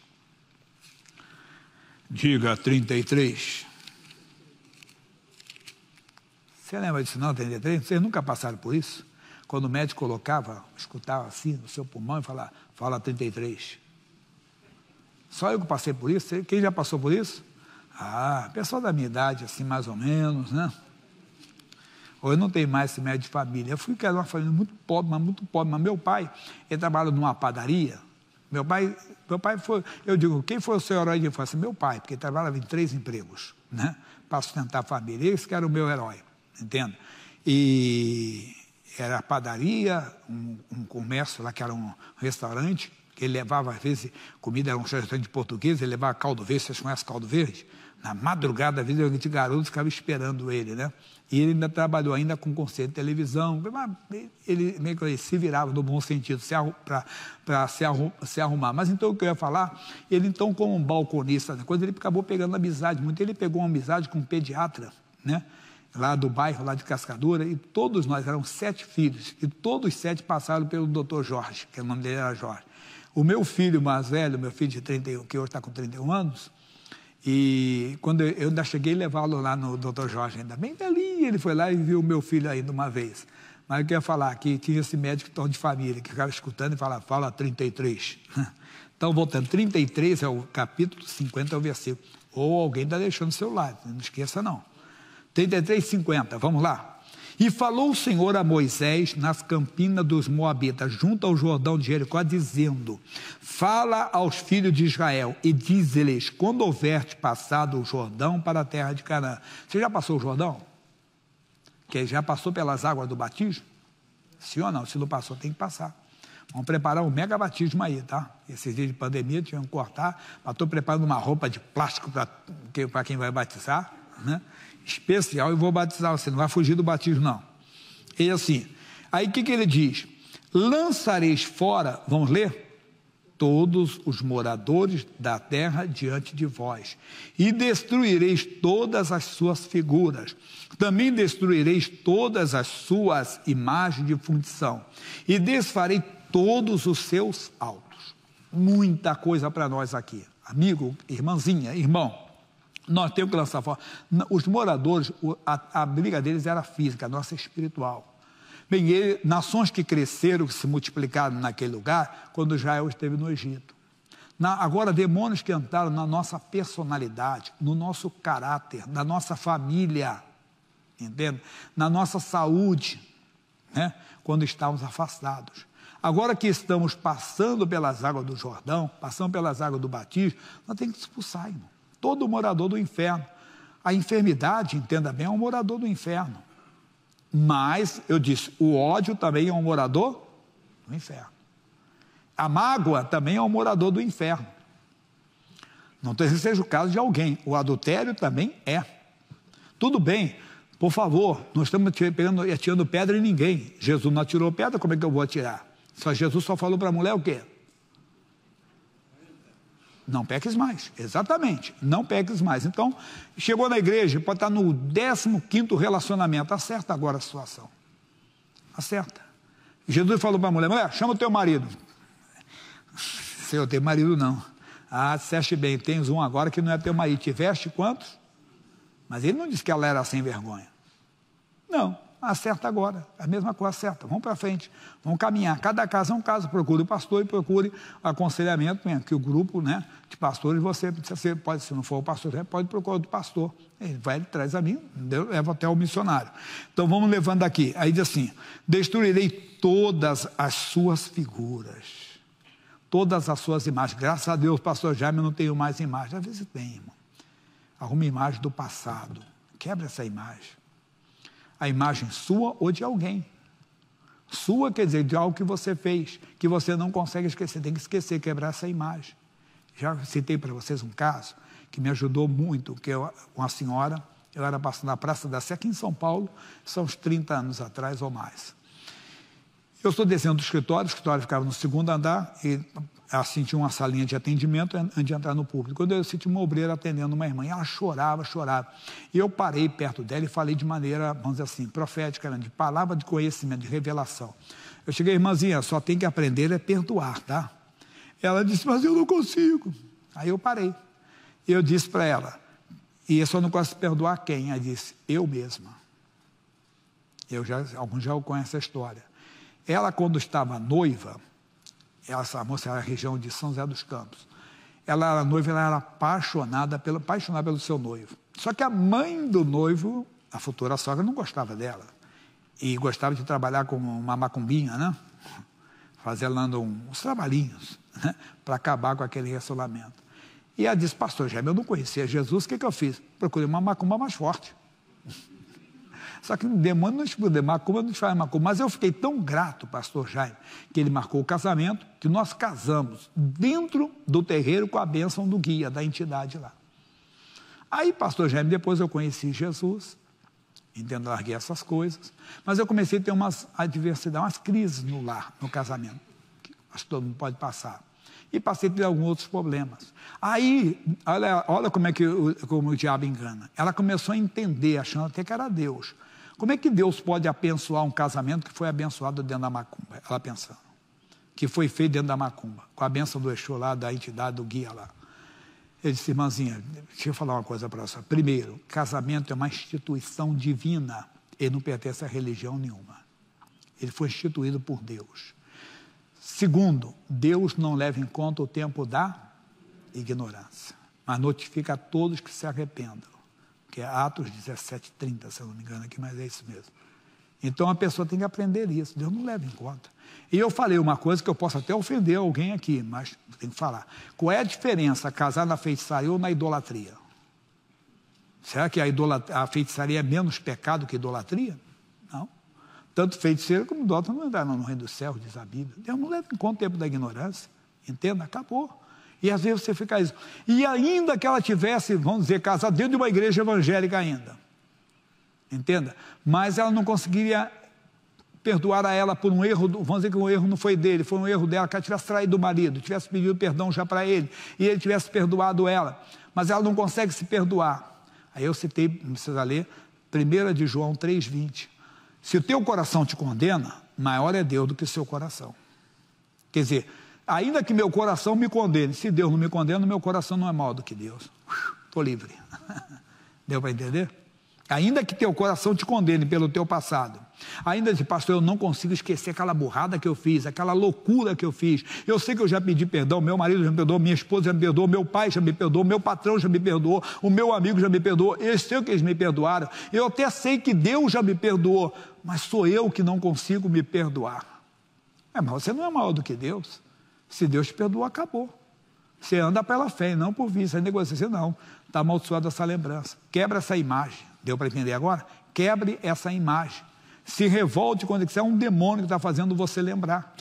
Diga 33. Você lembra disso não, 33? Vocês nunca passaram por isso? Quando o médico colocava, escutava assim no seu pulmão e falava, fala 33. Só eu que passei por isso? Quem já passou por isso? Ah, pessoal da minha idade, assim mais ou menos, né? Ou eu não tenho mais esse médico de família. Eu fui criado uma família muito pobre, mas muito pobre. Mas meu pai, ele trabalhava numa padaria, meu pai, meu pai foi, eu digo, quem foi o seu herói de infância? Meu pai, porque trabalhava em três empregos, né? Para sustentar a família. Esse que era o meu herói, entende? E era padaria, um, um comércio lá que era um restaurante, que ele levava, às vezes, comida, era um restaurante português, ele levava caldo verde, vocês conhecem caldo verde? Na madrugada, às vezes, de garoto ficava esperando ele, né? E ele ainda trabalhou ainda com concerto de televisão. Ele meio que se virava no bom sentido para se, se arrumar. Mas então o que eu ia falar, ele então, como um balconista, coisa, ele acabou pegando amizade muito. Ele pegou uma amizade com um pediatra, né? lá do bairro, lá de Cascadura, e todos nós, eram sete filhos, e todos sete passaram pelo doutor Jorge, que o nome dele era Jorge. O meu filho mais velho, meu filho de 31, que hoje está com 31 anos, e quando eu ainda cheguei a levá-lo lá no Dr. Jorge, ainda bem velhinho, tá ele foi lá e viu o meu filho ainda uma vez. Mas eu queria falar que tinha esse médico tão de família, que ficava escutando e falava, fala 33. Então, voltando, 33 é o capítulo 50, é o versículo. Ou alguém está deixando o celular, não esqueça não. 33, 50, vamos lá. E falou o Senhor a Moisés nas campinas dos Moabitas, junto ao Jordão de Jericó, dizendo: Fala aos filhos de Israel e diz-lhes: Quando houverte passado o Jordão para a terra de Canaã. Você já passou o Jordão? Que já passou pelas águas do batismo? Sim ou não? Se não passou, tem que passar. Vamos preparar um mega batismo aí, tá? Esses dias de pandemia tinham que cortar, mas estou preparando uma roupa de plástico para quem vai batizar, né? especial e vou batizar você. Não vai fugir do batismo, não. E assim, aí o que, que ele diz? Lançareis fora, vamos ler? Todos os moradores da terra diante de vós, e destruireis todas as suas figuras, também destruireis todas as suas imagens de fundição, e desfarei todos os seus altos. Muita coisa para nós aqui, amigo, irmãzinha, irmão. Nós temos que lançar fora. Os moradores, a, a briga deles era física, a nossa é espiritual. Bem, ele, nações que cresceram, que se multiplicaram naquele lugar, quando Israel esteve no Egito. Na, agora, demônios que entraram na nossa personalidade, no nosso caráter, na nossa família, entende? Na nossa saúde, né? quando estávamos afastados. Agora que estamos passando pelas águas do Jordão, passando pelas águas do batismo, nós temos que expulsar, irmão todo morador do inferno. A enfermidade, entenda bem, é um morador do inferno. Mas, eu disse, o ódio também é um morador do inferno. A mágoa também é um morador do inferno. Não tem que seja o caso de alguém. O adultério também é. Tudo bem, por favor, não estamos pegando, atirando pedra em ninguém. Jesus não atirou pedra, como é que eu vou atirar? Só Jesus só falou para a mulher o quê? Não peques mais, exatamente, não peques mais. Então, chegou na igreja, pode estar no 15 relacionamento, acerta agora a situação. Acerta. Jesus falou para a mulher: mulher, chama o teu marido. Seu, eu teu marido não. Ah, disseste bem, tens um agora que não é teu marido. Tiveste quantos? Mas ele não disse que ela era sem vergonha. Não acerta agora, a mesma coisa, acerta, vamos para frente, vamos caminhar, cada caso é um caso, procure o pastor e procure aconselhamento, né? que o grupo né, de pastores, você pode, se não for o pastor, pode procurar o pastor, ele vai, ele traz a mim, leva até o missionário, então vamos levando aqui, aí diz assim, destruirei todas as suas figuras, todas as suas imagens, graças a Deus, pastor Jaime, eu não tenho mais imagens, às vezes tem, irmão, arruma imagem do passado, quebra essa imagem, a imagem sua ou de alguém. Sua quer dizer de algo que você fez, que você não consegue esquecer, tem que esquecer, quebrar essa imagem. Já citei para vocês um caso que me ajudou muito, que eu, uma senhora, eu era pastor na Praça da Sé, aqui em São Paulo, são uns 30 anos atrás ou mais. Eu estou descendo do escritório, o escritório ficava no segundo andar, e assim, tinha uma salinha de atendimento antes de entrar no público. Quando eu senti uma obreira atendendo uma irmã, e ela chorava, chorava. E eu parei perto dela e falei de maneira, vamos dizer assim, profética, né, de palavra de conhecimento, de revelação. Eu cheguei, irmãzinha, só tem que aprender é perdoar, tá? Ela disse, mas eu não consigo. Aí eu parei. E eu disse para ela, e eu só não consigo perdoar quem? Ela disse, eu mesma. Eu já, alguns já conhecem a história. Ela, quando estava noiva, essa moça era a região de São José dos Campos. Ela era noiva, ela era apaixonada pelo, apaixonada pelo seu noivo. Só que a mãe do noivo, a futura sogra, não gostava dela. E gostava de trabalhar com uma macumbinha, né? Fazendo uns trabalhinhos, né? Para acabar com aquele relacionamento. E ela disse, pastor Jaime, eu não conhecia Jesus, o que, que eu fiz? Procurei uma macumba mais forte. Só que o demônio não expulsa, macumba não faz macumba. Mas eu fiquei tão grato, pastor Jaime, que ele marcou o casamento, que nós casamos dentro do terreiro com a bênção do guia, da entidade lá. Aí, pastor Jaime, depois eu conheci Jesus, entendo, larguei essas coisas, mas eu comecei a ter umas adversidades, umas crises no lar, no casamento, que acho que todo mundo pode passar e passei por alguns outros problemas. Aí, olha, olha como é que como o diabo engana. Ela começou a entender, achando até que era Deus. Como é que Deus pode abençoar um casamento que foi abençoado dentro da macumba? Ela pensando. Que foi feito dentro da macumba, com a benção do Exu lá, da entidade, do guia lá. Ele disse, irmãzinha, deixa eu falar uma coisa para você. Primeiro, casamento é uma instituição divina. Ele não pertence a religião nenhuma. Ele foi instituído por Deus. Segundo, Deus não leva em conta o tempo da ignorância, mas notifica a todos que se arrependam que é Atos 17, 30, se eu não me engano aqui, mas é isso mesmo. Então a pessoa tem que aprender isso, Deus não leva em conta. E eu falei uma coisa que eu posso até ofender alguém aqui, mas tem que falar. Qual é a diferença casar na feitiçaria ou na idolatria? Será que a, idolatria, a feitiçaria é menos pecado que idolatria? Não. Tanto feiticeiro como idólatra não entraram no reino dos céus, diz a Bíblia. Deus não leva em conta o tempo da ignorância. Entenda? Acabou. E às vezes você fica isso. E ainda que ela tivesse, vamos dizer, casado dentro de uma igreja evangélica ainda. Entenda? Mas ela não conseguiria perdoar a ela por um erro, vamos dizer que um erro não foi dele, foi um erro dela, que ela tivesse traído o marido, tivesse pedido perdão já para ele, e ele tivesse perdoado ela. Mas ela não consegue se perdoar. Aí eu citei, não precisa ler, 1 de João 3,20. Se o teu coração te condena, maior é Deus do que o seu coração. Quer dizer, Ainda que meu coração me condene, se Deus não me condena, meu coração não é maior do que Deus. Estou livre. Deu para entender? Ainda que teu coração te condene pelo teu passado. Ainda se pastor, eu não consigo esquecer aquela burrada que eu fiz, aquela loucura que eu fiz. Eu sei que eu já pedi perdão, meu marido já me perdoou, minha esposa já me perdoou, meu pai já me perdoou, meu patrão já me perdoou, o meu amigo já me perdoou, eu sei que eles me perdoaram. Eu até sei que Deus já me perdoou, mas sou eu que não consigo me perdoar. É, mas você não é maior do que Deus. Se Deus perdoou, acabou. Você anda pela fé, não por vista, negociação, não. Está amaldiçoada essa lembrança. Quebra essa imagem. Deu para entender agora? Quebre essa imagem. Se revolte quando isso é um demônio que está fazendo você lembrar.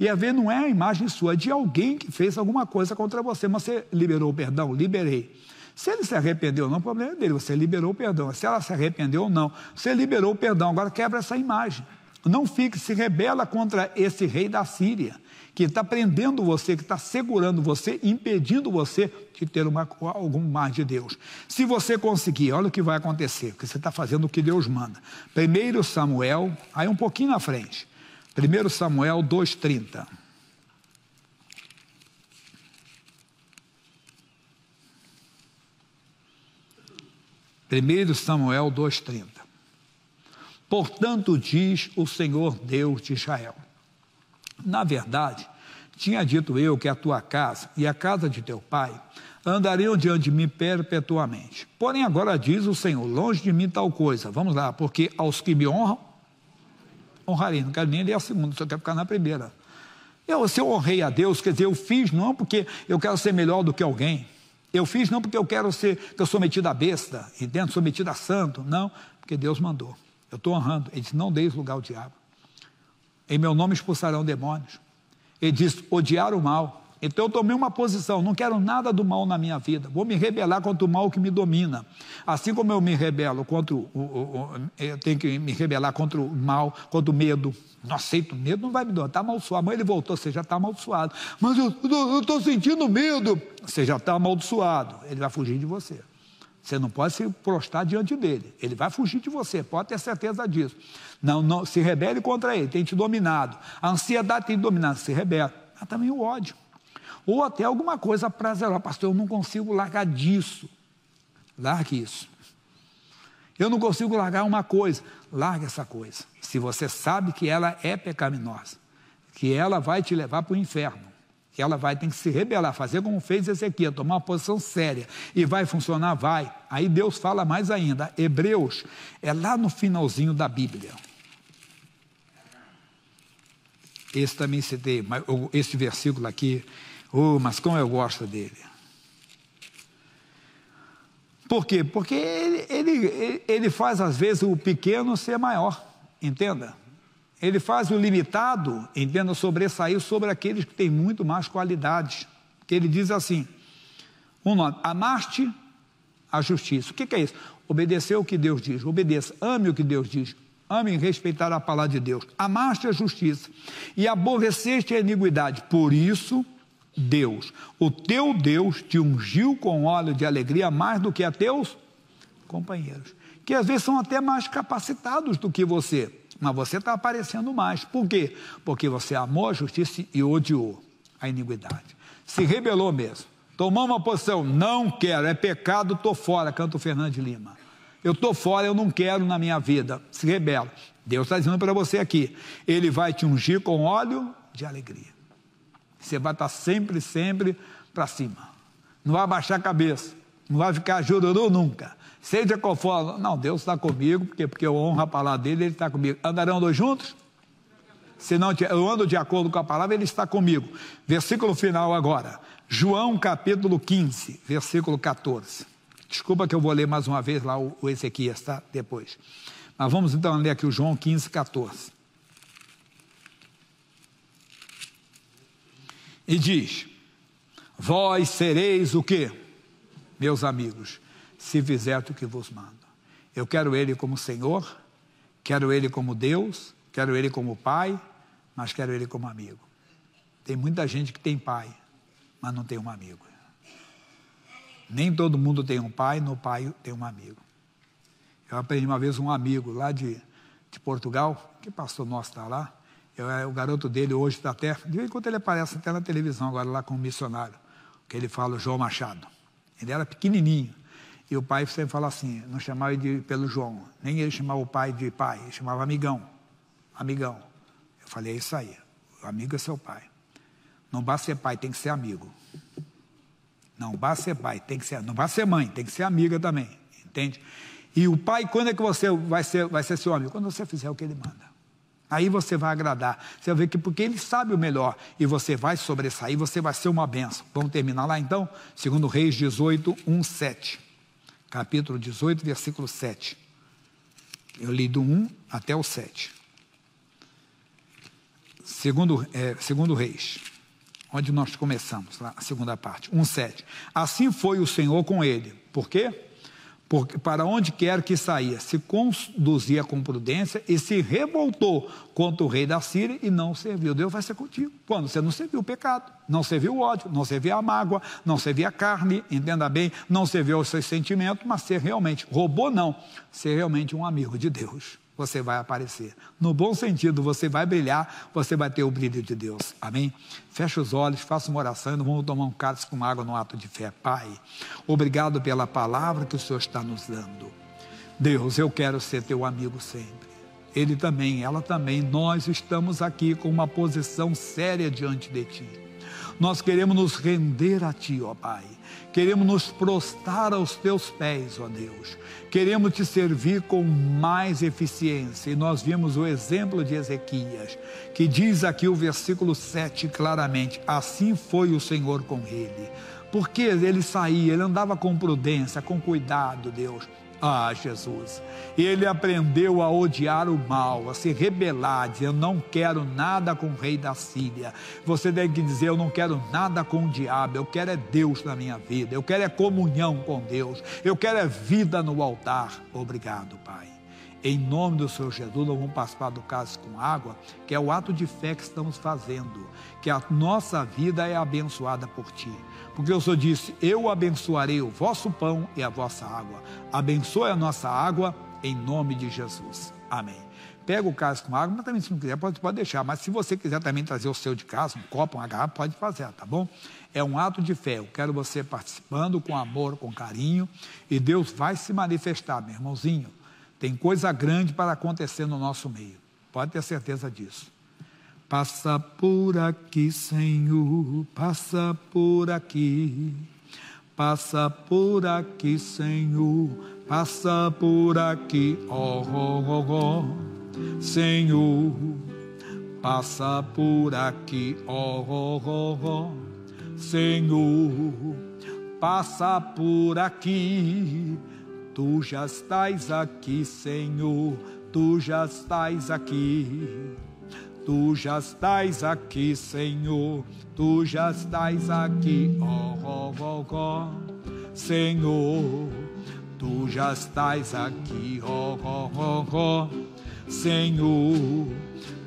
E a ver não é a imagem sua, é de alguém que fez alguma coisa contra você. Mas você liberou o perdão? Liberei. Se ele se arrependeu ou não, o problema é dele. Você liberou o perdão. Se ela se arrependeu ou não, você liberou o perdão. Agora quebra essa imagem. Não fique, se rebela contra esse rei da Síria que está prendendo você, que está segurando você, impedindo você de ter uma, algum mar de Deus. Se você conseguir, olha o que vai acontecer, porque você está fazendo o que Deus manda. Primeiro Samuel, aí um pouquinho na frente. Primeiro Samuel 2,30. Primeiro Samuel 2,30. Portanto, diz o Senhor Deus de Israel na verdade, tinha dito eu que a tua casa e a casa de teu pai andariam diante de mim perpetuamente. Porém, agora diz o Senhor: longe de mim tal coisa. Vamos lá, porque aos que me honram, honrarei. Não quero nem ler a segunda, só quero ficar na primeira. Eu, se eu honrei a Deus, quer dizer, eu fiz não porque eu quero ser melhor do que alguém. Eu fiz não porque eu quero ser, que eu sou metido a besta e dentro sou metido a santo. Não, porque Deus mandou. Eu estou honrando. Ele disse: não deis lugar ao diabo. Em meu nome expulsarão demônios. Ele diz: odiar o mal. Então eu tomei uma posição, não quero nada do mal na minha vida, vou me rebelar contra o mal que me domina. Assim como eu me rebelo contra o, o, o eu tenho que me rebelar contra o mal, contra o medo. Não aceito medo, não vai me doar, está amaldiçoado. Mas ele voltou, você já está amaldiçoado. Mas eu estou sentindo medo, você já está amaldiçoado. Ele vai fugir de você. Você não pode se prostrar diante dele. Ele vai fugir de você, pode ter certeza disso. Não, não se rebele contra ele, tem te dominado. A ansiedade tem te dominado, se rebela. Mas também o ódio. Ou até alguma coisa prazerosa. Pastor, eu não consigo largar disso. Largue isso. Eu não consigo largar uma coisa. Larga essa coisa. Se você sabe que ela é pecaminosa, que ela vai te levar para o inferno ela vai ter que se rebelar, fazer como fez Ezequiel, tomar uma posição séria. E vai funcionar? Vai. Aí Deus fala mais ainda. Hebreus é lá no finalzinho da Bíblia. Esse também citei, mas esse versículo aqui, oh, mas como eu gosto dele. Por quê? Porque ele, ele, ele faz, às vezes, o pequeno ser maior, entenda? Ele faz o limitado, entenda, sobressair sobre aqueles que têm muito mais qualidades. Que ele diz assim: nome, amaste a justiça. O que, que é isso? Obedecer o que Deus diz, obedeça, ame o que Deus diz, ame respeitar a palavra de Deus, amaste a justiça e aborreceste a iniquidade. Por isso, Deus, o teu Deus, te ungiu com óleo de alegria mais do que a teus companheiros, que às vezes são até mais capacitados do que você mas você está aparecendo mais. Por quê? Porque você amou a justiça e odiou a iniquidade. Se rebelou mesmo. Tomou uma posição, não quero, é pecado, estou fora, canta o Fernando de Lima. Eu estou fora, eu não quero na minha vida. Se rebela. Deus está dizendo para você aqui: Ele vai te ungir com óleo de alegria. Você vai estar tá sempre, sempre para cima. Não vai baixar a cabeça. Não vai ficar jururu nunca. Seja qual for, não, Deus está comigo, porque, porque eu honro a palavra dele, ele está comigo. Andarão dois juntos? Se não, eu ando de acordo com a palavra, ele está comigo. Versículo final agora. João capítulo 15, versículo 14. Desculpa que eu vou ler mais uma vez lá o, Ezequias, tá? Depois. Mas vamos então ler aqui o João 15, 14. E diz: Vós sereis o que, meus amigos? se fizer o que vos mando. Eu quero Ele como Senhor, quero Ele como Deus, quero Ele como Pai, mas quero Ele como amigo. Tem muita gente que tem pai, mas não tem um amigo. Nem todo mundo tem um pai, no pai tem um amigo. Eu aprendi uma vez um amigo lá de, de Portugal, que pastor nosso está lá, eu, é o garoto dele hoje está até, de vez em quando ele aparece até na televisão agora lá com um missionário, que ele fala o João Machado. Ele era pequenininho, e o pai sempre falava assim, não chamava ele de, pelo João, nem ele chamava o pai de pai, ele chamava amigão, amigão. Eu falei, é isso aí, o amigo é seu pai. Não basta ser pai, tem que ser amigo. Não basta ser pai, tem que ser, não basta ser mãe, tem que ser amiga também, entende? E o pai, quando é que você vai ser, vai ser seu amigo? Quando você fizer o que ele manda. Aí você vai agradar. Você vai ver que porque ele sabe o melhor e você vai sobressair, você vai ser uma benção. Vamos terminar lá então? Segundo Reis 18, 1, 7 capítulo 18, versículo 7. Eu li do 1 até o 7. Segundo, é, segundo Reis, onde nós começamos, lá, a segunda parte, 1, 7. Assim foi o Senhor com ele. Por quê? porque, para onde quer que saía, se conduzia com prudência e se revoltou contra o rei da Síria e não serviu. Deus vai ser contigo. Quando você não serviu o pecado, não serviu o ódio, não serviu a mágoa, não serviu a carne, entenda bem, não serviu aos seus sentimentos, mas ser realmente, roubou não, ser é realmente um amigo de Deus você vai aparecer. No bom sentido, você vai brilhar, você vai ter o brilho de Deus. Amém? Feche os olhos, faça uma oração e vamos tomar um cálice com água no ato de fé. Pai, obrigado pela palavra que o Senhor está nos dando. Deus, eu quero ser teu amigo sempre. Ele também, ela também, nós estamos aqui com uma posição séria diante de ti. Nós queremos nos render a ti, ó Pai Queremos nos prostrar aos teus pés, ó Deus. Queremos te servir com mais eficiência. E nós vimos o exemplo de Ezequias, que diz aqui o versículo 7 claramente: Assim foi o Senhor com ele. Porque ele saía, ele andava com prudência, com cuidado, Deus ah, Jesus. Ele aprendeu a odiar o mal, a se rebelar, dizer: Eu não quero nada com o rei da Síria. Você tem que dizer: Eu não quero nada com o diabo. Eu quero é Deus na minha vida. Eu quero é comunhão com Deus. Eu quero é vida no altar. Obrigado, Pai. Em nome do Senhor Jesus, nós vamos participar do caso com água, que é o ato de fé que estamos fazendo, que a nossa vida é abençoada por Ti. Porque o Senhor disse: Eu abençoarei o vosso pão e a vossa água. Abençoe a nossa água em nome de Jesus. Amém. Pega o caso com água, mas também se não quiser, pode, pode deixar. Mas se você quiser também trazer o seu de casa, um copo, uma garrafa, pode fazer, tá bom? É um ato de fé. Eu quero você participando com amor, com carinho. E Deus vai se manifestar, meu irmãozinho. Tem coisa grande para acontecer no nosso meio. Pode ter certeza disso. Passa por aqui, Senhor, passa por aqui. Passa por aqui, Senhor, passa por aqui, ó, oh, oh, Senhor, passa por aqui, Oh, oh, oh, ó. Senhor, passa por aqui. Tu já estás aqui, Senhor, tu já estás aqui Tu já estás aqui, Senhor, tu já estás aqui, ó, ó, ó, ó, Senhor, tu já estás aqui, ó, ó, ó, ó, Senhor,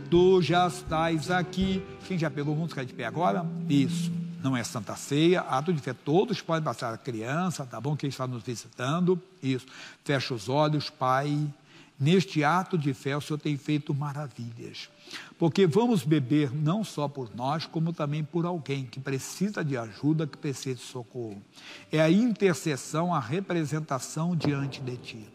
tu já estás aqui. Quem já pegou, vamos ficar de pé agora? Isso. Não é Santa Ceia, ato de fé, todos podem passar, a criança, tá bom? Quem está nos visitando, isso. Fecha os olhos, Pai. Neste ato de fé, o Senhor tem feito maravilhas. Porque vamos beber não só por nós, como também por alguém que precisa de ajuda, que precisa de socorro. É a intercessão, a representação diante de ti.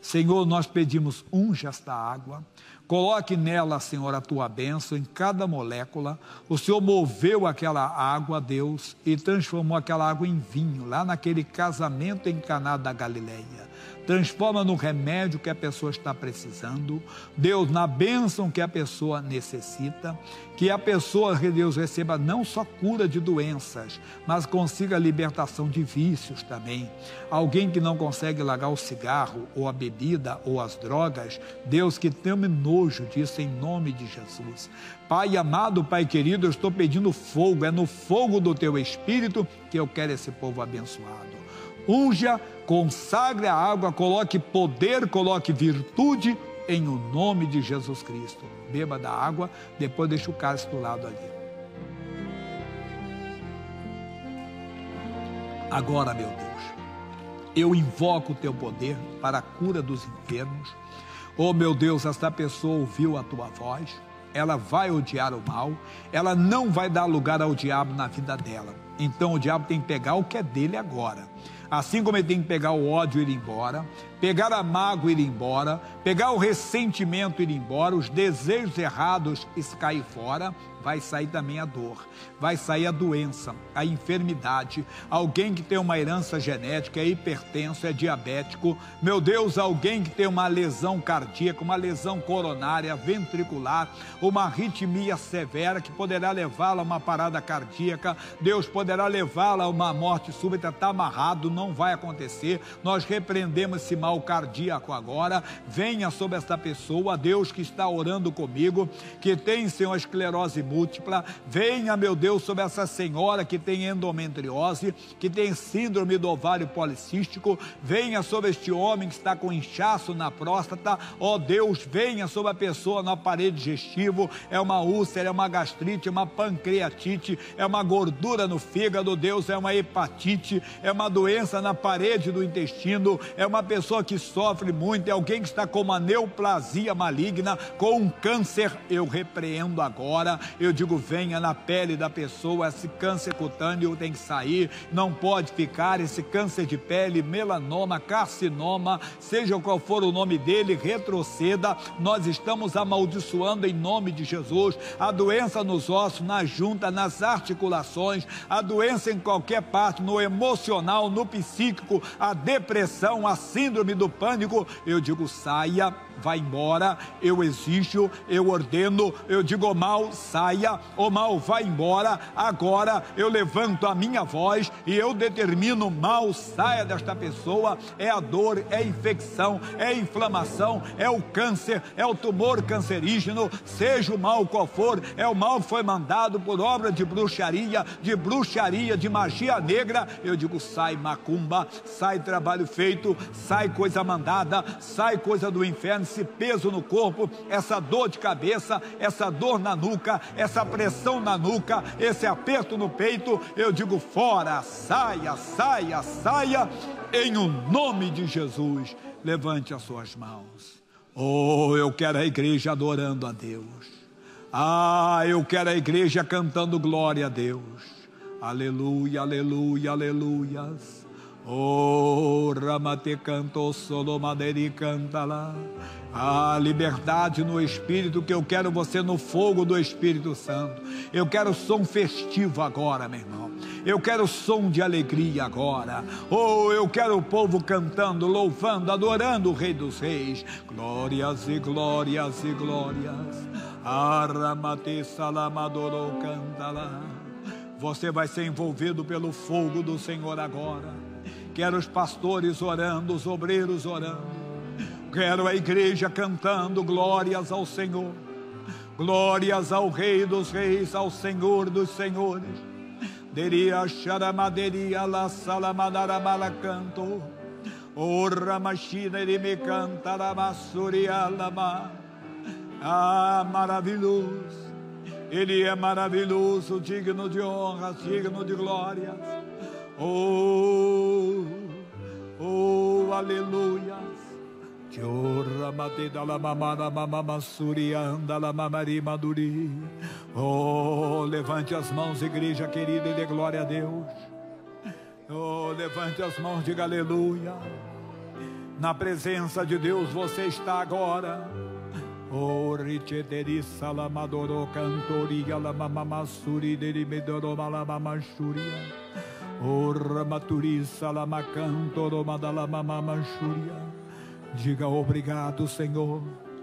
Senhor, nós pedimos, unja esta água, coloque nela, Senhor, a tua bênção em cada molécula. O Senhor moveu aquela água, Deus, e transformou aquela água em vinho, lá naquele casamento encanado da Galileia transforma no remédio que a pessoa está precisando, Deus, na bênção que a pessoa necessita, que a pessoa, que Deus, receba não só cura de doenças, mas consiga libertação de vícios também. Alguém que não consegue largar o cigarro, ou a bebida, ou as drogas, Deus, que tenha nojo disso em nome de Jesus. Pai amado, Pai querido, eu estou pedindo fogo, é no fogo do teu Espírito que eu quero esse povo abençoado unja, consagre a água, coloque poder, coloque virtude em o nome de Jesus Cristo. Beba da água, depois deixa o cálice do lado ali. Agora, meu Deus, eu invoco o teu poder para a cura dos enfermos. Oh, meu Deus, esta pessoa ouviu a tua voz ela vai odiar o mal, ela não vai dar lugar ao diabo na vida dela. Então o diabo tem que pegar o que é dele agora. Assim como ele tem que pegar o ódio e ir embora, pegar a mágoa e ir embora, pegar o ressentimento e ir embora, os desejos errados e cair fora, vai sair também a dor vai sair a doença, a enfermidade, alguém que tem uma herança genética, é hipertenso, é diabético, meu Deus, alguém que tem uma lesão cardíaca, uma lesão coronária, ventricular, uma arritmia severa que poderá levá-la a uma parada cardíaca, Deus poderá levá-la a uma morte súbita, está amarrado, não vai acontecer, nós repreendemos esse mal cardíaco agora, venha sobre esta pessoa, Deus que está orando comigo, que tem, Senhor, esclerose múltipla, venha, meu Deus, Deus sobre essa senhora que tem endometriose, que tem síndrome do ovário policístico, venha sobre este homem que está com inchaço na próstata, ó Deus, venha sobre a pessoa no aparelho digestivo, é uma úlcera, é uma gastrite, é uma pancreatite, é uma gordura no fígado, Deus, é uma hepatite, é uma doença na parede do intestino, é uma pessoa que sofre muito, é alguém que está com uma neoplasia maligna, com um câncer, eu repreendo agora, eu digo, venha na pele da pessoa, esse câncer cutâneo tem que sair, não pode ficar esse câncer de pele, melanoma, carcinoma, seja qual for o nome dele, retroceda. Nós estamos amaldiçoando em nome de Jesus a doença nos ossos, na junta, nas articulações, a doença em qualquer parte, no emocional, no psíquico, a depressão, a síndrome do pânico. Eu digo, saia vai embora, eu exijo, eu ordeno, eu digo ao mal, saia, o mal vai embora, agora eu levanto a minha voz e eu determino mal, saia desta pessoa, é a dor, é a infecção, é a inflamação, é o câncer, é o tumor cancerígeno, seja o mal qual for, é o mal que foi mandado por obra de bruxaria, de bruxaria, de magia negra, eu digo sai macumba, sai trabalho feito, sai coisa mandada, sai coisa do inferno, esse peso no corpo, essa dor de cabeça, essa dor na nuca, essa pressão na nuca, esse aperto no peito, eu digo fora, saia, saia, saia, em o nome de Jesus. Levante as suas mãos. Oh, eu quero a igreja adorando a Deus. Ah, eu quero a igreja cantando glória a Deus. Aleluia, aleluia, aleluias. Oh, Ramate cantou Solomaderi canta lá. A liberdade no Espírito, que eu quero você no fogo do Espírito Santo. Eu quero som festivo agora, meu irmão. Eu quero som de alegria agora. Oh, eu quero o povo cantando, louvando, adorando o Rei dos Reis. Glórias e glórias e glórias. Aramate salamadoro canta lá. Você vai ser envolvido pelo fogo do Senhor agora. Quero os pastores orando, os obreiros orando. Quero a igreja cantando glórias ao Senhor. Glórias ao Rei dos Reis, ao Senhor dos Senhores. Deria xaramaderia la salamanarabala canto. Orra machina ele me cantaramassurialama. Ah, maravilhoso. Ele é maravilhoso, digno de honras, digno de glórias. Oh, oh, aleluia. Chorra mateda la mamana mamama anda la mamari maduri. Oh, levante as mãos, igreja querida, e dê glória a Deus. Oh, levante as mãos, diga aleluia. Na presença de Deus você está agora. Oh, richederissa la cantoria la mamama suri de la mamama suria. Oramaturi salamacantoro madalamama manchúria. Diga obrigado, Senhor.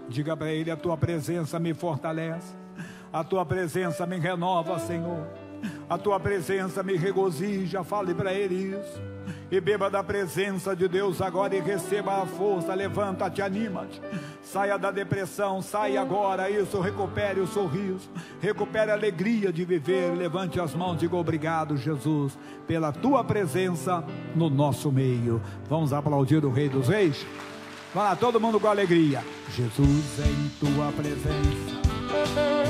Diga para Ele: a tua presença me fortalece, a tua presença me renova, Senhor. A tua presença me regozija. Fale para Ele isso e beba da presença de Deus agora e receba a força, levanta-te, anima-te, saia da depressão, saia agora, isso, recupere o sorriso, recupere a alegria de viver, levante as mãos, e diga obrigado, Jesus, pela tua presença no nosso meio. Vamos aplaudir o Rei dos Reis? Vá todo mundo com alegria. Jesus, em tua presença,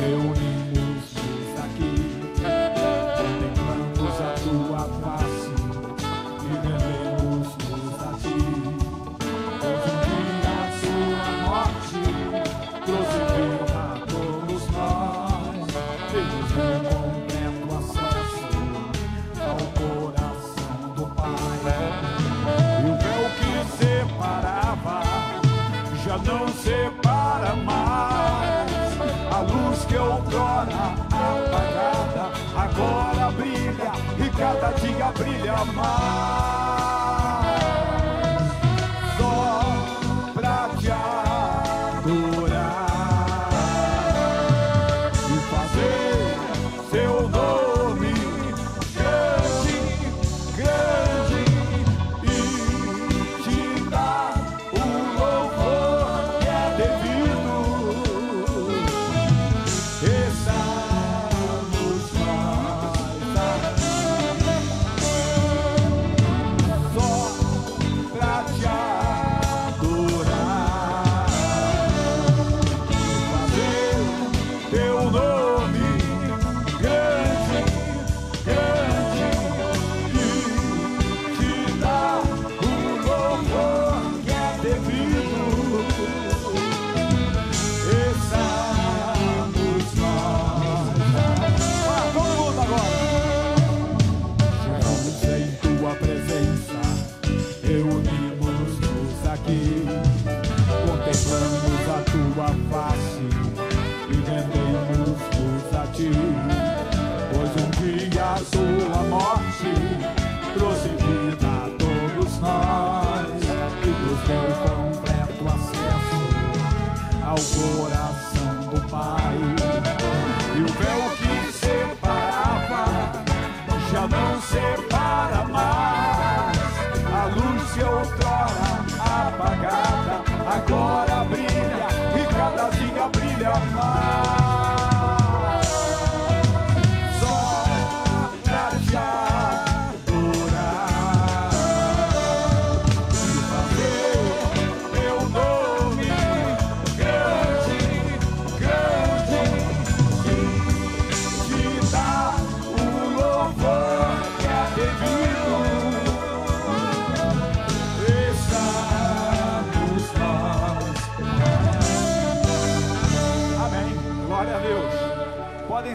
reunido.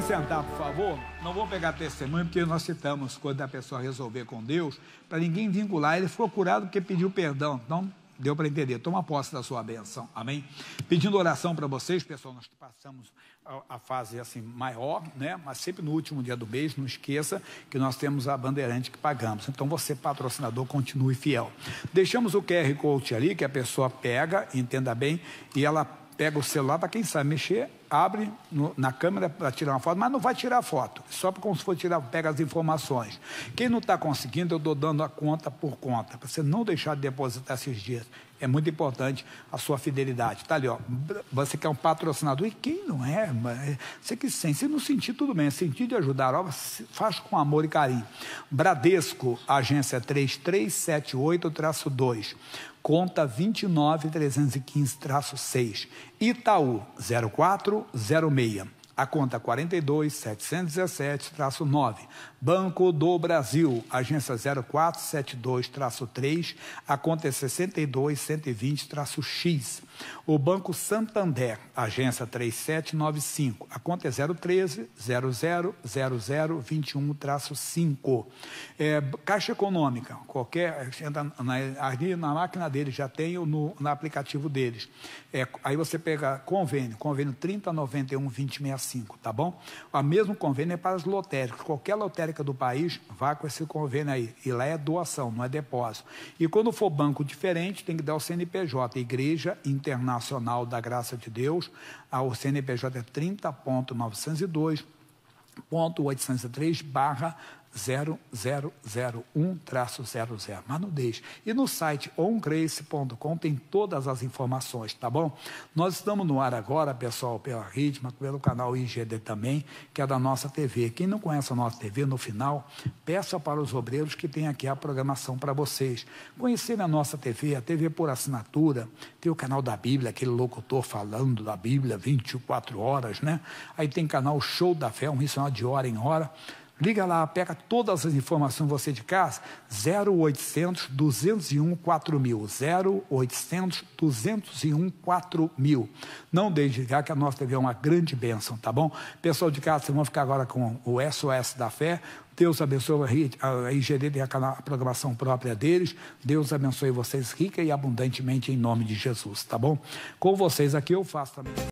sentar, por favor? Não vou pegar testemunho, porque nós citamos quando a pessoa resolver com Deus, para ninguém vincular. Ele ficou curado porque pediu perdão. Então, deu para entender. Toma posse da sua bênção. Amém? Pedindo oração para vocês, pessoal, nós passamos a fase assim maior, né? Mas sempre no último dia do mês, não esqueça que nós temos a bandeirante que pagamos. Então você patrocinador continue fiel. Deixamos o QR Code ali que a pessoa pega, entenda bem, e ela pega o celular para quem sabe mexer, abre no, na câmera para tirar uma foto, mas não vai tirar foto, só como se for tirar, pega as informações. Quem não está conseguindo, eu estou dando a conta por conta, para você não deixar de depositar esses dias. É muito importante a sua fidelidade. Está ali, ó. Você quer é um patrocinador, e quem não é, é? Você que sente se não sentir, tudo bem. Sentir de ajudar, ó, faz com amor e carinho. Bradesco, agência 3378-2 conta 29315-6, Itaú 0406 a conta 42717-9, Banco do Brasil, agência 0472-3, a conta é 62120-X. O Banco Santander, agência 3795, a conta é 013-000021-5. É, Caixa Econômica, qualquer, ali na máquina deles já tem, no, no aplicativo deles. É, aí você pega convênio, convênio 3091 5, tá bom? O mesmo convênio é para as lotéricas. Qualquer lotérica do país vá com esse convênio aí. E lá é doação, não é depósito. E quando for banco diferente, tem que dar o CNPJ, Igreja Internacional da Graça de Deus. Ah, o CNPJ é 30.902.803 barra 0001-00. Mas não deixe. E no site ongrace.com tem todas as informações, tá bom? Nós estamos no ar agora, pessoal, pela Ritma, pelo canal IGD também, que é da nossa TV. Quem não conhece a nossa TV, no final, peça para os obreiros que tem aqui a programação para vocês. Conhecerem a nossa TV, a TV por assinatura, tem o canal da Bíblia, aquele locutor falando da Bíblia 24 horas, né? Aí tem canal Show da Fé, um missionário de hora em hora. Liga lá, pega todas as informações você de casa, 0800 201 4000, 0800 201 4000. Não deixe de ligar que a nossa TV é uma grande bênção, tá bom? Pessoal de casa, vocês vão ficar agora com o SOS da Fé, Deus abençoe a IGD a programação própria deles. Deus abençoe vocês rica e abundantemente em nome de Jesus, tá bom? Com vocês aqui eu faço também.